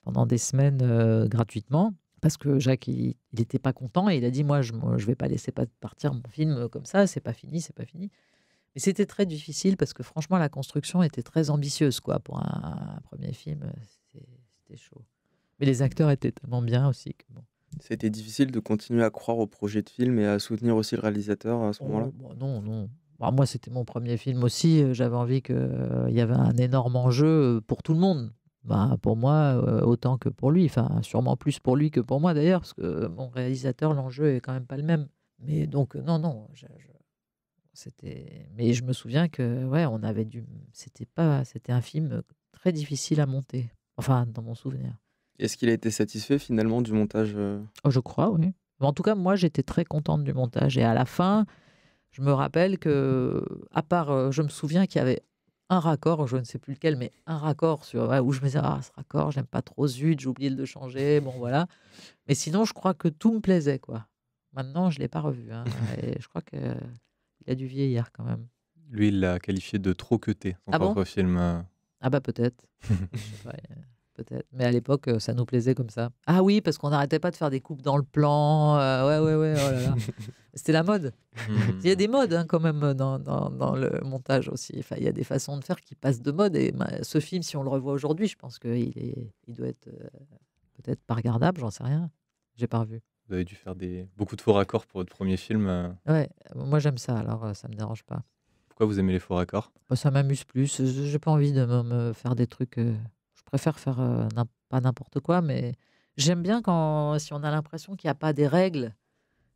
pendant des semaines gratuitement parce que Jacques, il n'était pas content et il a dit Moi, je ne vais pas laisser partir mon film comme ça, c'est pas fini, c'est pas fini. Mais c'était très difficile parce que franchement, la construction était très ambitieuse quoi pour un, premier film. C'était chaud. Mais les acteurs étaient tellement bien aussi que bon. C'était difficile de continuer à croire au projet de film et à soutenir aussi le réalisateur à ce oh, moment-là bah Non, non. Bah, moi, c'était mon premier film aussi. Euh, j'avais envie qu'il euh, y avait un énorme enjeu euh, pour tout le monde bah, pour moi, euh, autant que pour lui. Enfin, sûrement plus pour lui que pour moi d'ailleurs, parce que euh, mon réalisateur, l'enjeu est quand même pas le même. Mais donc, euh, non, non. Je, c'était. Mais je me souviens que, ouais, on avait dû. C'était pas. C'était un film très difficile à monter. Enfin, dans mon souvenir. Est-ce qu'il a été satisfait finalement du montage oh, Je crois, oui. en tout cas, moi, j'étais très contente du montage. Et à la fin, je me rappelle que, à part, je me souviens qu'il y avait un raccord, je ne sais plus lequel, mais un raccord sur où je me disais ah ce raccord, j'aime pas trop zut, j'ai oublié de le changer, bon voilà. Mais sinon, je crois que tout me plaisait quoi. Maintenant, je l'ai pas revu. Hein, je crois que il a du vieillir quand même. Lui, il l'a qualifié de trop que Son ah film. Ah bah peut-être. peut-être. Mais à l'époque, euh, ça nous plaisait comme ça. Ah oui, parce qu'on n'arrêtait pas de faire des coupes dans le plan. Euh, ouais, ouais, ouais. Oh C'était la mode. Il y a hmm. des modes hein, quand même dans, le montage aussi. il y a des façons de faire qui passent de mode. Et ben, ce film, si on le revoit aujourd'hui, je pense qu'il il doit être euh, peut-être pas regardable, j'en sais rien. J'ai pas revu. Vous avez dû faire des, beaucoup de faux raccords pour votre premier film. Ouais, moi j'aime ça, alors ça me dérange pas. Pourquoi vous aimez les faux raccords Ça m'amuse plus. J'ai pas envie de me faire des trucs préfère faire pas n'importe quoi, mais j'aime bien quand si on a l'impression qu'il n'y a pas des règles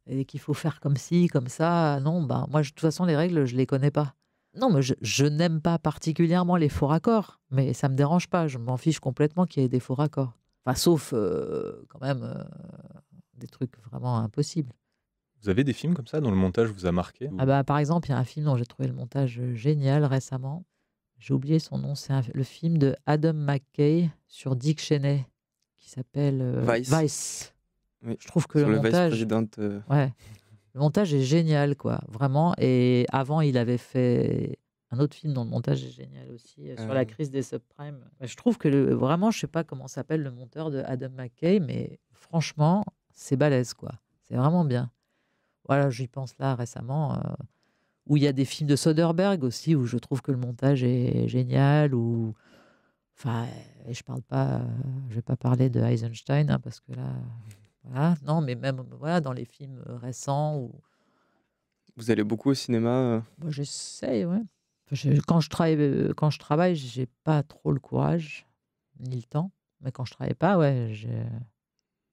et qu'il faut faire comme ci, comme ça. Non, bah, moi, de toute façon, les règles, je les connais pas. Non, mais je, n'aime pas particulièrement les faux raccords, mais ça me dérange pas. Je m'en fiche complètement qu'il y ait des faux raccords. Enfin, sauf quand même des trucs vraiment impossibles. Vous avez des films comme ça dont le montage vous a marqué ah bah, Par exemple, il y a un film dont j'ai trouvé le montage génial récemment j'ai oublié son nom, c'est le film de Adam McKay sur Dick Cheney qui s'appelle euh, Vice. je trouve que le, montage, euh. ouais, le montage est génial, quoi, vraiment. Et avant, il avait fait un autre film dont le montage est génial aussi euh, sur la crise des subprimes. Je trouve que le, vraiment, je sais pas comment s'appelle le monteur de Adam McKay, mais franchement, c'est balèze, quoi. C'est vraiment bien. Voilà, j'y pense là récemment où il y a des films de Soderbergh aussi, où je trouve que le montage est génial, ou... Enfin, et je parle pas, euh, je vais pas parler de Eisenstein, hein, parce que là, non, mais même voilà, dans les films récents. Où... Vous allez beaucoup au cinéma euh Moi, J'essaie, ouais. quand, je travaille, euh, quand je travaille, j'ai pas trop le courage, ni le temps. Mais quand je travaille pas, ouais, j'ai.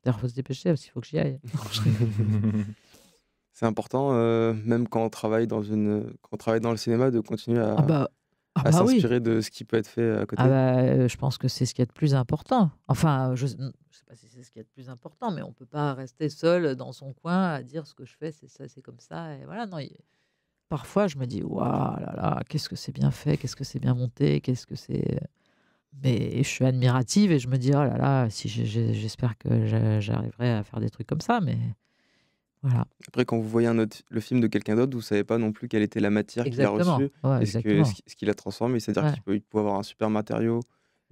D'ailleurs, faut se dépêcher parce qu'il faut que j'y aille. c'est important, euh, même quand on travaille dans une, quand on travaille dans le cinéma, de continuer à, ah bah, ah à bah s'inspirer de ce qui peut être fait à côté. Ah bah, euh, je pense que c'est ce qui est de plus important. Enfin, je ne hmm, sais pas si c'est ce qui est de plus important, mais on peut pas rester seul dans son coin à dire ce que je fais, c'est ça, c'est comme ça, et voilà. Non, parfois je me dis, waouh là là, qu'est-ce que c'est bien fait, qu'est-ce que c'est bien monté, qu'est-ce que c'est. Mais je suis admirative et je me dis, oh là là, si j'espère que j'arriverai à faire des trucs comme ça, mais après, quand vous voyez un autre, le film de quelqu'un d'autre, vous ne savez pas non plus quelle était la matière qu'il a reçue et ce qu'il a transformé. C'est-à-dire qu'il peut, avoir un super matériau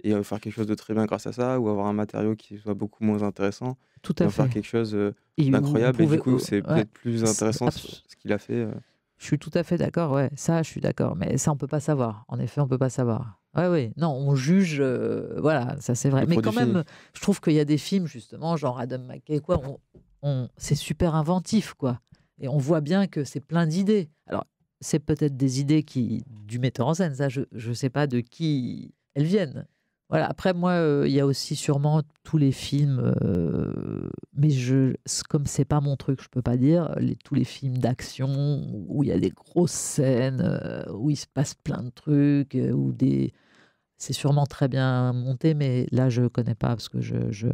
et euh, faire quelque chose de très bien grâce à ça, ou avoir un matériau qui soit beaucoup moins intéressant. Tout et faire quelque chose euh, d'incroyable. Et du coup, c'est peut-être plus intéressant ce, qu'il a fait. Euh. Je suis tout à fait d'accord, ouais, ça, je suis d'accord. Mais ça, on peut pas savoir. En effet, on peut pas savoir. Oui, oui, non, on juge, voilà, ça c'est vrai. mais quand même, je trouve qu'il y a des films, justement, genre Adam McKay, quoi, c'est super inventif, quoi. Et on voit bien que c'est plein d'idées. Alors, c'est peut-être des idées qui du metteur en scène, ça, je ne sais pas de qui elles viennent. Voilà. Après, moi, euh, il y a aussi sûrement tous les films, euh, mais je, comme c'est pas mon truc, je peux pas dire tous les films d'action où il y a des grosses scènes, euh, où il se passe plein de trucs, ou des. C'est sûrement très bien monté, mais là, je connais pas parce que je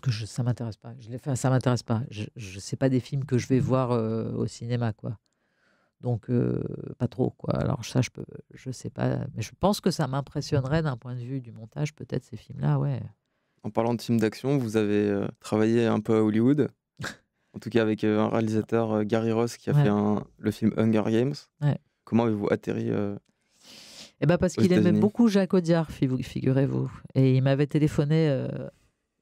parce que ça m'intéresse pas. Je ça m'intéresse pas. Je ne sais pas des films que je vais voir euh, au cinéma, quoi. Donc euh, pas trop, quoi. Alors ça, je peux, je sais pas, mais je pense que ça m'impressionnerait d'un point de vue du montage, peut-être ces films-là, ouais. En parlant de films d'action, vous avez euh, travaillé un peu à Hollywood, en tout cas avec un réalisateur Gary Ross qui a fait le film Hunger Games. Comment avez-vous atterri Eh ben parce qu'il aimait beaucoup Jacques Audiard, figurez-vous, et il m'avait téléphoné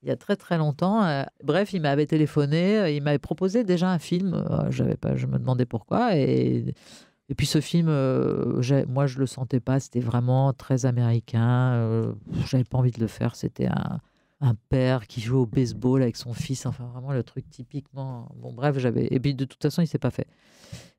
il y a très très longtemps. Euh, bref, il m'avait téléphoné, euh, il m'avait proposé déjà un film. Euh, j'avais pas, je me demandais pourquoi. Et, puis ce film, moi je le sentais pas. C'était vraiment très américain. j'avais pas envie de le faire. C'était un, père qui joue au baseball avec son fils. Enfin vraiment le truc typiquement. Bon bref, j'avais. Et puis de toute façon, il s'est pas fait.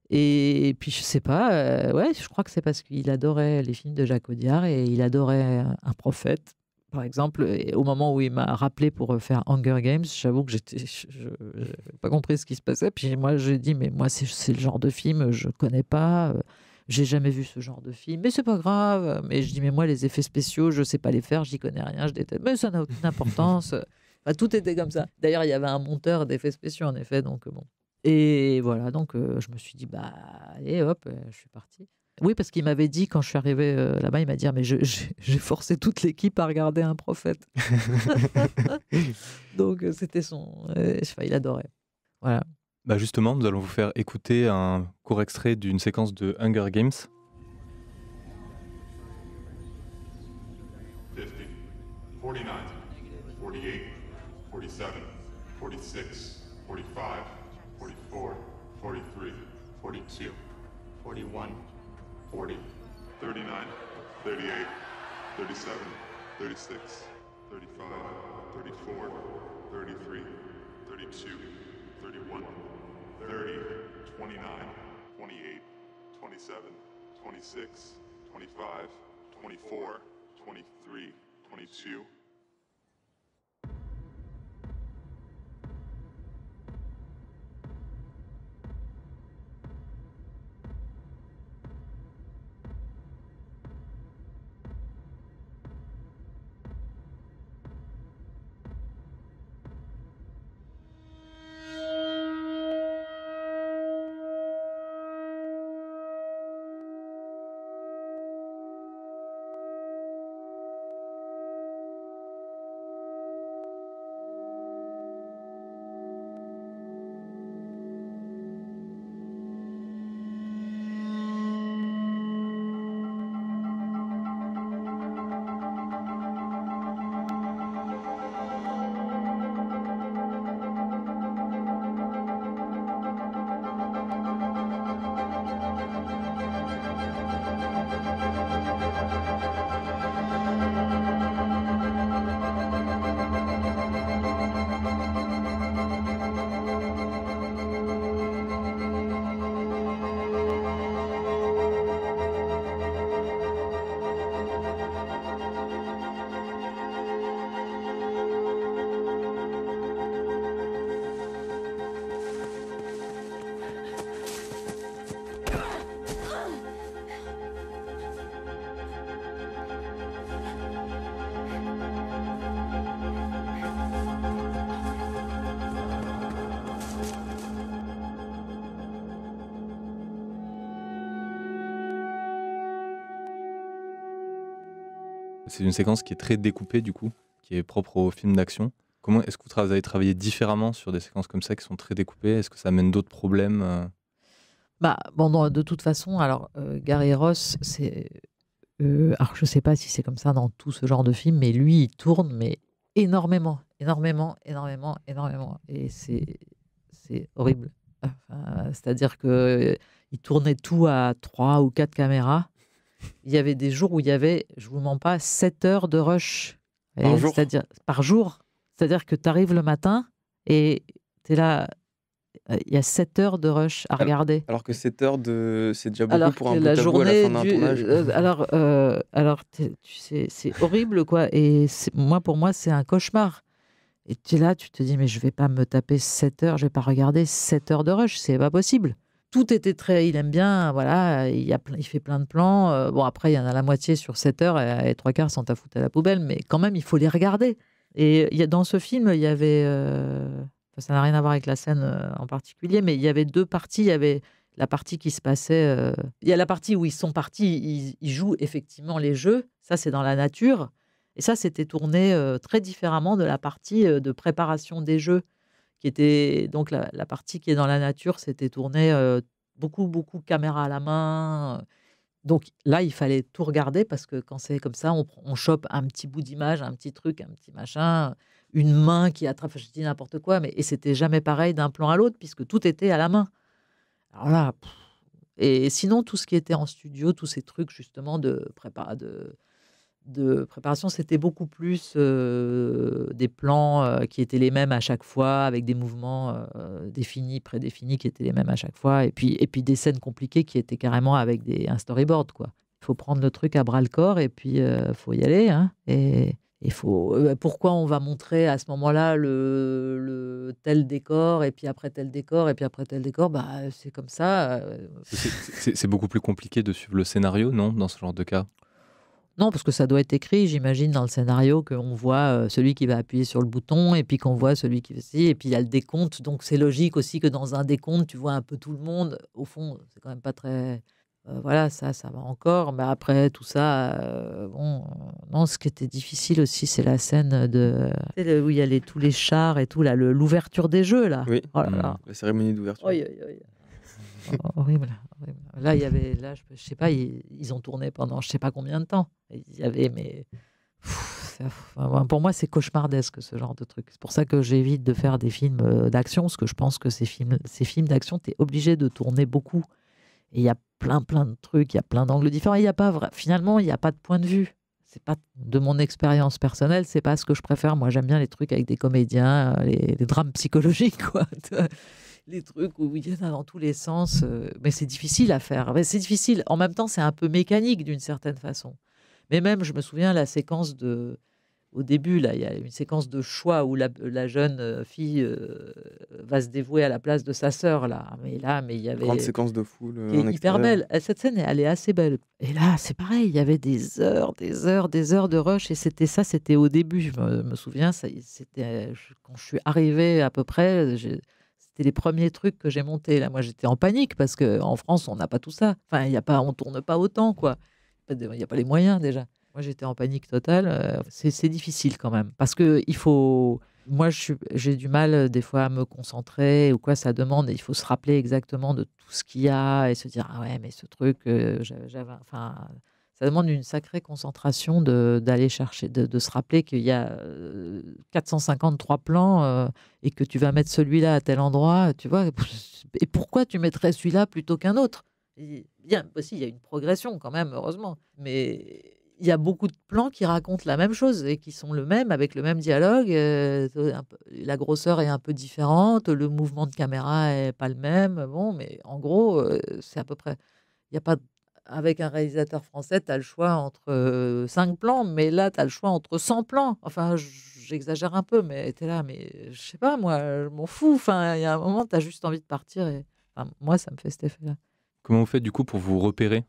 Et, puis je sais pas. ouais, je crois que c'est parce qu'il adorait les films de Jacques Audiard et il adorait un prophète par exemple, euh, au moment où il m'a rappelé pour euh, faire Hunger Games, j'avoue que j'étais, je n'avais pas compris ce qui se passait. Puis moi, j'ai dit, mais moi, c'est le genre de film, je ne connais pas, euh, j'ai jamais vu ce genre de film, mais c'est pas grave. Mais je dis, mais moi, les effets spéciaux, je ne sais pas les faire, j'y connais rien, je déteste. Mais ça n'a aucune importance. tout était comme ça. D'ailleurs, il y avait un monteur d'effets spéciaux, en effet, donc bon. Et voilà, donc je me suis dit, bah, allez, hop, je suis parti. Oui, parce qu'il m'avait dit, quand je suis arrivé euh, là-bas, il m'a dit ah, Mais j'ai forcé toute l'équipe à regarder un prophète. Donc, euh, c'était son. Euh, il adorait. Voilà. Bah justement, nous allons vous faire écouter un court extrait d'une séquence de Hunger Games. 40, 39, 38, 37, 36, 35, 34, 33, 32, 31, 30, 29, 28, 27, 26, 25, 24, 23, 22, c'est une séquence qui est très découpée, du coup, qui est propre au film d'action. Comment est-ce que vous avez travaillé différemment sur des séquences comme ça qui sont très découpées Est-ce que ça amène d'autres problèmes euh? bah, bon, de toute façon, alors euh, Gary Ross, c'est euh, je sais pas si c'est comme ça dans tout ce genre de film, mais lui, il tourne mais énormément, énormément, énormément, énormément, et c'est c'est horrible. C'est-à-dire que euh, il tournait tout à trois ou quatre caméras il y avait des jours où il y avait, je vous mens pas, 7 heures de rush. Par jour C'est-à-dire que tu arrives le matin et tu es là. Euh, il y a 7 heures de rush à regarder. Alors que 7 heures, de... c'est déjà beaucoup pour un la journée à la fin euh, alors, euh, alors tu sais, c'est horrible, quoi. Et moi, pour moi, c'est un cauchemar. Et tu es là, tu te dis, mais je ne vais pas me taper 7 heures, je vais pas regarder 7 heures de rush, c'est pas possible tout était très. Il aime bien, voilà, il, a, il fait plein de plans. Euh, bon, après, il y en a la moitié sur 7 heures et, trois quarts sont à foutre à la poubelle, mais quand même, il faut les regarder. Et y a, dans ce film, il y avait. Euh, ça n'a rien à voir avec la scène euh, en particulier, mais il y avait deux parties. Il y avait la partie qui se passait. il y a la partie où ils sont partis, ils jouent effectivement les jeux. Ça, c'est dans la nature. Et ça, c'était tourné très différemment de la partie de préparation des jeux qui était donc la, partie qui est dans la nature, c'était tourné beaucoup, beaucoup caméra à la main. Donc là, il fallait tout regarder parce que quand c'est comme ça, on, chope un petit bout d'image, un petit truc, un petit machin, une main qui attrape, je dis n'importe quoi, mais et c'était jamais pareil d'un plan à l'autre puisque tout était à la main. Alors là, et sinon tout ce qui était en studio, tous ces trucs justement de prépa, de de préparation, c'était beaucoup plus des plans qui étaient les mêmes à chaque fois, avec des mouvements définis, prédéfinis, qui étaient les mêmes à chaque fois, et puis, et puis des scènes compliquées qui étaient carrément avec des, un storyboard. Il faut prendre le truc à bras le corps et puis il faut y aller. Hein, et, il faut, pourquoi on va montrer à ce moment-là le, tel décor et puis après tel décor et puis après tel décor bah, C'est comme ça. C'est beaucoup plus compliqué de suivre le scénario, non, dans ce genre de cas non, parce que ça doit être écrit, j'imagine, dans le scénario, qu'on voit euh, celui qui va appuyer sur le bouton, et puis qu'on voit celui qui fait et puis il y a le décompte. Donc c'est logique aussi que dans un décompte, tu vois un peu tout le monde. Au fond, c'est quand même pas très. Euh, voilà, ça, ça va encore. Mais après, tout ça, euh, bon, non, ce qui était difficile aussi, c'est la scène de où il y a tous les chars et tout, là, l'ouverture des jeux, là. Oui, oh mmh. la cérémonie d'ouverture. Oui, oui, oui. Oh, horrible, horrible. Là, il y avait, là, je, sais pas, ils, ont tourné pendant je sais pas combien de temps. Il y avait, mais pour moi, c'est cauchemardesque ce genre de truc. C'est pour ça que j'évite de faire des films euh, d'action, parce que je pense que ces films, ces films d'action, tu es obligé de tourner beaucoup. Et il y a plein, plein de trucs, il y a plein d'angles différents. Il y a pas, finalement, il n'y a pas de point de vue c'est pas de mon expérience personnelle, c'est pas ce que je préfère. Moi, j'aime bien les trucs avec des comédiens, euh, les drames psychologiques, quoi. les trucs où il y en a dans tous les sens. Euh, mais c'est difficile à faire. Mais c'est difficile. En même temps, c'est un peu mécanique d'une certaine façon. Mais même, je me souviens, la séquence de. Au début, là, il y a une séquence de choix où la, la jeune euh, fille euh, va se dévouer à la place de sa sœur, là. Mais là, mais il y avait. Grande séquence de foule. hyper belle. Cette scène, elle est assez belle. Et là, c'est pareil, il y avait des heures, des heures, des heures de rush. Et c'était ça, c'était au début. Je me, souviens. souviens, c'était quand je suis arrivée à peu près. C'était les premiers trucs que j'ai montés. Là, moi, j'étais en panique parce que en France, on n'a pas tout ça. Enfin, il y a pas, on tourne pas autant, quoi. Il n'y a pas les moyens déjà. Moi, j'étais en panique totale. Euh, c'est difficile quand même parce que il faut. Moi, j'ai du mal euh, des fois à me concentrer ou quoi ça demande. il faut se rappeler exactement de tout ce qu'il y a et se dire ah ouais mais ce truc euh, j'avais enfin ça demande une sacrée concentration d'aller chercher, de, de, se rappeler qu'il y a 453 plans et que tu vas mettre celui-là à tel endroit, tu vois. Et pourquoi tu mettrais celui-là plutôt qu'un autre Bien, aussi, bah il y a une progression quand même, heureusement. Mais il y a beaucoup de plans qui racontent la même chose et qui sont le même, avec le même dialogue. Euh, la grosseur est un peu différente, le mouvement de caméra est pas le même. Bon, mais en gros, c'est à peu près. Il n'y a pas avec un réalisateur français, tu as le choix entre 5 plans, mais là, tu as le choix entre 100 plans. Enfin, j'exagère un peu, mais tu es là, mais je sais pas, moi, je m'en fous. Enfin, il y a un moment, tu as juste envie de partir. Et... Enfin, moi, ça me fait cet effet-là. Comment vous faites du coup pour vous repérer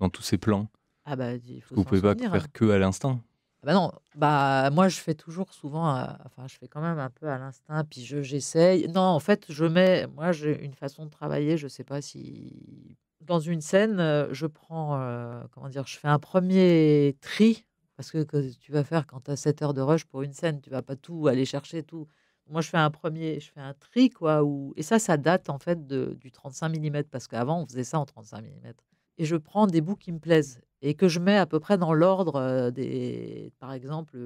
dans tous ces plans ah bah, il faut Vous pouvez pas hein. faire que à l'instinct. Ah, bah non, bah moi je fais toujours souvent, euh, enfin je fais quand même un peu à l'instinct, puis je j'essaye. Non, en fait je mets, moi j'ai une façon de travailler, je sais pas si dans une scène, je prends, comment dire, je fais un premier tri, parce que, tu vas faire quand tu as 7 heures de rush pour une scène, tu vas pas tout aller chercher, tout. Moi, je fais un premier, je fais un tri, quoi. et ça, ça date en fait de, du 35 mm, parce qu'avant, on faisait ça en 35 mm. Et je prends des bouts qui me plaisent et que je mets à peu près dans l'ordre des, par exemple,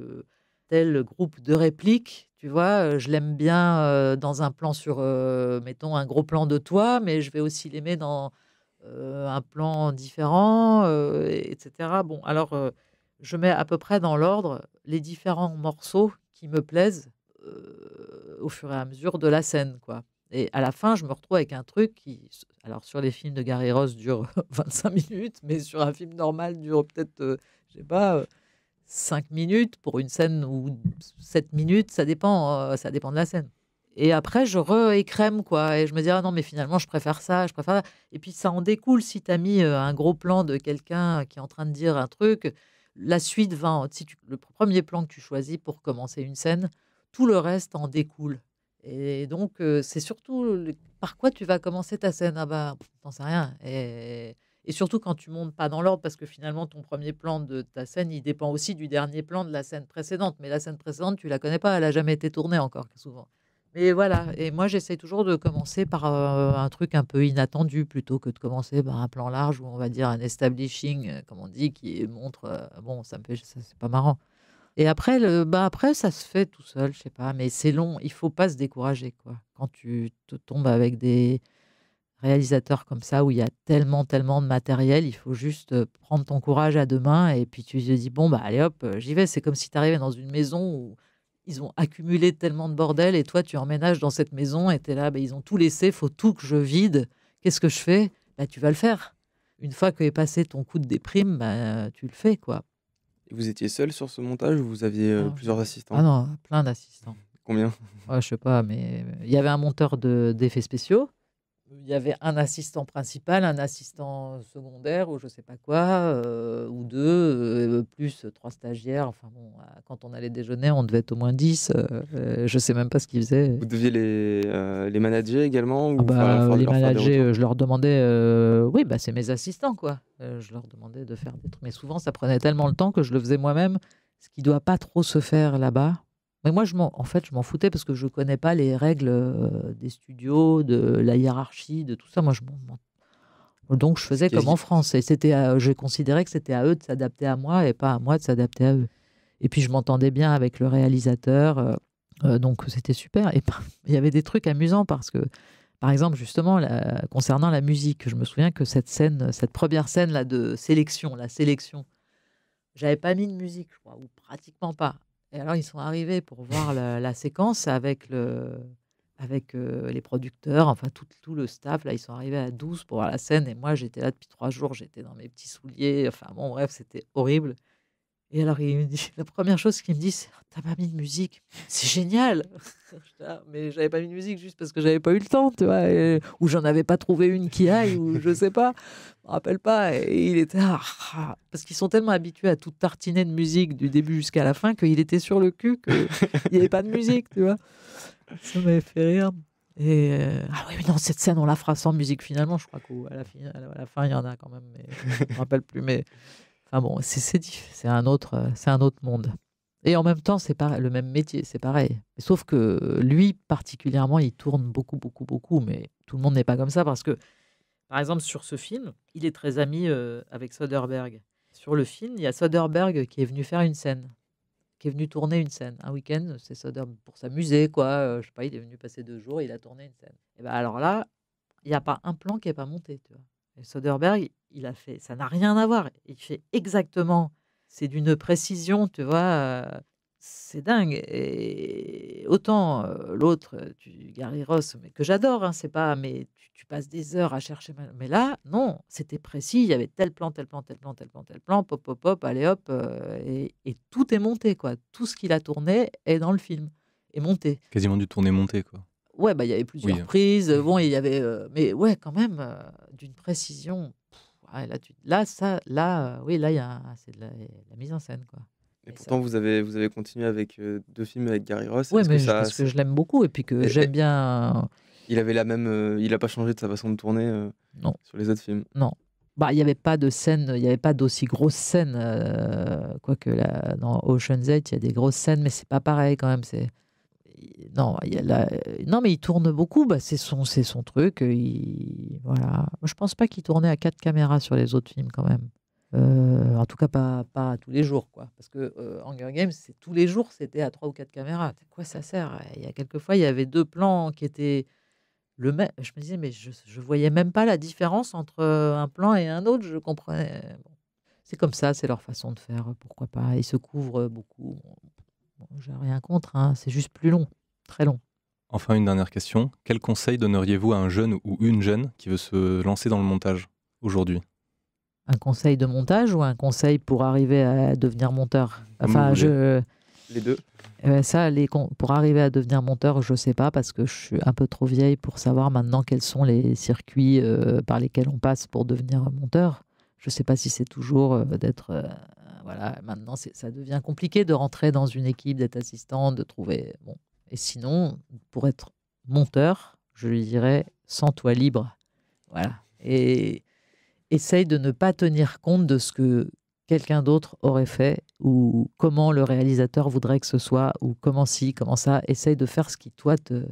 tel groupe de répliques, tu vois, je l'aime bien dans un plan sur, mettons, un gros plan de toi, mais je vais aussi l'aimer dans euh, un plan différent, euh, etc. Bon, alors euh, je mets à peu près dans l'ordre les différents morceaux qui me plaisent au fur et à mesure de la scène, quoi. Et à la fin, je me retrouve avec un truc qui, alors sur les films de Gary Ross, dure 25 minutes, mais sur un film normal, dure peut-être, je sais pas, 5 minutes pour une scène ou 7 minutes, ça dépend, ça dépend de la scène. Et après, je réécrème, quoi. Et je me dis, ah non, mais finalement, je préfère ça, je préfère ça. Et puis, ça en découle. Si tu as mis euh, un gros plan de quelqu'un euh, qui est en train de dire un truc, la suite va. Si le premier plan que tu choisis pour commencer une scène, tout le reste en découle. Et donc, euh, c'est surtout par quoi tu vas commencer ta scène. Ah bah, t'en sais rien. Et, et surtout quand tu montes pas dans l'ordre, parce que finalement, ton premier plan de ta scène, il dépend aussi du dernier plan de la scène précédente. Mais la scène précédente, tu la connais pas, elle a jamais été tournée encore, souvent. Mais voilà, et moi j'essaie toujours de commencer par euh, un truc un peu inattendu plutôt que de commencer par un plan large ou on va dire un establishing, euh, comme on dit, qui montre euh, bon, ça me fait, ça, c'est pas marrant. Et après, le, bah après, ça se fait tout seul, je sais pas, mais c'est long, il faut pas se décourager quoi. Quand tu te tombes avec des réalisateurs comme ça où il y a tellement, tellement de matériel, il faut juste prendre ton courage à deux mains et puis tu te dis bon, bah allez hop, j'y vais. C'est comme si tu arrivais dans une maison où ils ont accumulé tellement de bordel et toi, tu emménages dans cette maison et tu es là, bah, ils ont tout laissé, faut tout que je vide. Qu'est-ce que je fais ben, Tu vas le faire. Une fois que est passé ton coup de déprime, bah, tu le fais. quoi. Vous étiez seul sur ce montage ou vous aviez euh, plusieurs assistants Ah non, plein d'assistants. Combien ah, Je sais pas, mais euh, il y avait un monteur d'effets spéciaux il y avait un assistant principal, un assistant secondaire ou je ne sais pas quoi, euh, ou deux, euh, plus trois stagiaires. Enfin quand on allait déjeuner, on devait être au moins dix. Euh, je sais même pas ce qu'ils faisaient. Vous deviez les, les manager également ah bah, Les manager, je leur demandais, oui, bah, c'est mes assistants quoi. je leur demandais de faire des trucs. Mais souvent, ça prenait tellement le temps que je le faisais moi-même, ce qui ne doit pas trop se faire là-bas. Mais moi, je en, en fait, je m'en foutais parce que je ne connais pas les règles euh, des studios, de la hiérarchie, de tout ça. Moi, je m'en. Donc, je faisais comme en France. Et c'était, euh, que c'était à eux de s'adapter à moi et pas à moi de s'adapter à eux. Et puis, je m'entendais bien avec le réalisateur. Euh, donc, c'était super. Et il y avait des trucs amusants parce que par exemple, justement, la, concernant la musique, je me souviens que cette scène, cette première scène là de sélection, la sélection, j'avais pas mis de musique, je crois, ou pratiquement pas. Et alors, ils sont arrivés pour voir la, séquence avec, le, avec euh, les producteurs, enfin tout, tout, le staff. Là, ils sont arrivés à 12 pour voir la scène. Et moi, j'étais là depuis trois jours. J'étais dans mes petits souliers. Enfin, bon, bref, c'était horrible. Et alors, il me la première chose qu'il me dit, c'est oh, T'as pas mis de musique C'est génial Mais j'avais pas mis de musique juste parce que j'avais pas eu le temps, tu vois, ou j'en avais pas trouvé une qui aille, ou je sais pas rappelle pas. Et il était. Ah, ah, parce qu'ils sont tellement habitués à tout tartiner de musique du début jusqu'à la fin qu'il était sur le cul, qu'il n'y avait pas de musique, tu vois. Ça m'avait fait rire. Et euh, ah oui, mais non, cette scène, on la fera sans musique finalement. Je crois qu'à la, fin, à la fin, il y en a quand même, mais je me rappelle plus. Mais enfin bon, c'est un, autre, un autre monde. Et en même temps, c'est le même métier, c'est pareil. Sauf que lui, particulièrement, il tourne beaucoup, beaucoup, beaucoup. Mais tout le monde n'est pas comme ça parce que par exemple, sur ce film, il est très ami euh, avec Soderbergh. Sur le film, il y a Soderbergh qui est venu faire une scène, qui est venu tourner une scène. Un week-end, c'est Soderbergh pour s'amuser, quoi. Euh, je sais pas, il est venu passer deux jours, et il a tourné une scène. Et ben alors là, il n'y a pas un plan qui n'est pas monté, tu Soderbergh, il a fait, ça n'a rien à voir. Il fait exactement, c'est d'une précision, tu vois. Euh, c'est dingue. Et autant l'autre, Gary Ross, mais que j'adore, hein, c'est pas, mais tu, passes des heures à chercher. Mais là, non, c'était précis. Il y avait tel plan, tel plan, tel plan, tel plan, tel plan, pop, pop, pop, allez hop, et, tout est monté, quoi. Tout ce qu'il a tourné est dans le film, est monté. Quasiment du tourné-monté, quoi. Ouais, bah il y avait plusieurs hein. prises. Bon, il y avait, mais ouais, quand même, d'une précision. là, tu, là, ça, là, oui, là, il y a, c'est de la, la mise en scène, quoi. Et pourtant, vous avez, vous avez continué avec euh, deux films avec Gary Ross. Oui, que parce que je l'aime beaucoup et puis que j'aime bien. Il avait la même. Euh, il n'a pas changé de sa façon de tourner euh, non. sur les autres films. Non. Bah, il n'y avait pas de scène, il y avait pas d'aussi grosses scène. Quoique dans Ocean's 8, il y a des grosses scènes, mais c'est pas pareil quand même. C'est non, il non, mais il tourne beaucoup, bah, c'est son, c'est son truc. Il... Voilà. Je pense pas qu'il tournait à quatre caméras sur les autres films quand même. Euh, en tout cas, pas, tous les jours, quoi. Parce que euh, Hunger Games, c'est tous les jours, c'était à trois ou quatre caméras. À quoi ça sert Il y a quelques fois, il y avait deux plans qui étaient le même. Je me disais, mais je, voyais même pas la différence entre euh, un plan et un autre. Je comprenais. C'est comme ça, c'est leur façon de faire. Pourquoi pas Ils se couvrent beaucoup. J'ai rien contre. Hein, c'est juste plus long, très long. Enfin, une dernière question. Quel conseil donneriez-vous à un jeune ou une jeune qui veut se lancer dans le montage aujourd'hui un conseil de montage ou un conseil pour arriver à devenir monteur mmh, Enfin, je... Les deux. ça, les pour arriver à devenir monteur, je ne sais pas, parce que je suis un peu trop vieille pour savoir maintenant quels sont les circuits euh, par lesquels on passe pour devenir monteur. Je ne sais pas si c'est toujours euh, d'être... Euh, voilà, maintenant, ça devient compliqué de rentrer dans une équipe, d'être assistant, de trouver... Bon. Et sinon, pour être monteur, je lui dirais, sans toi libre. Voilà. Et essaye de ne pas tenir compte de ce que quelqu'un d'autre aurait fait ou comment le réalisateur voudrait que ce soit ou comment si, comment ça. Essaye de faire ce qui toi te,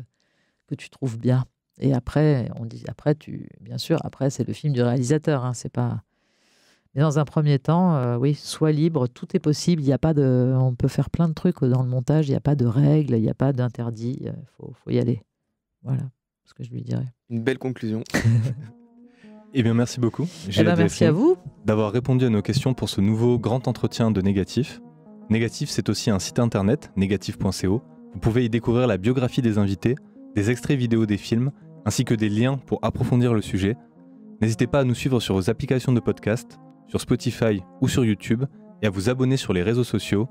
que tu trouves bien. Et après, on dit après tu, bien sûr, après c'est le film du réalisateur, hein, c'est pas. Mais dans un premier temps, euh, oui, sois libre, tout est possible. Il y a pas de, on peut faire plein de trucs dans le montage. Il n'y a pas de règles, il n'y a pas d'interdits. Il euh, faut, faut y aller. Voilà ce que je lui dirais. Une belle conclusion. Eh bien, merci beaucoup. Eh ben, à vous d'avoir répondu à nos questions pour ce nouveau grand entretien de Négatif. Négatif, c'est aussi un site internet, négatif.co. Vous pouvez y découvrir la biographie des invités, des extraits vidéo des films, ainsi que des liens pour approfondir le sujet. N'hésitez pas à nous suivre sur vos applications de podcast, sur Spotify ou sur YouTube, et à vous abonner sur les réseaux sociaux.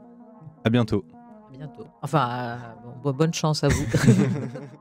À bientôt. À bientôt. Enfin, euh, bonne chance à vous.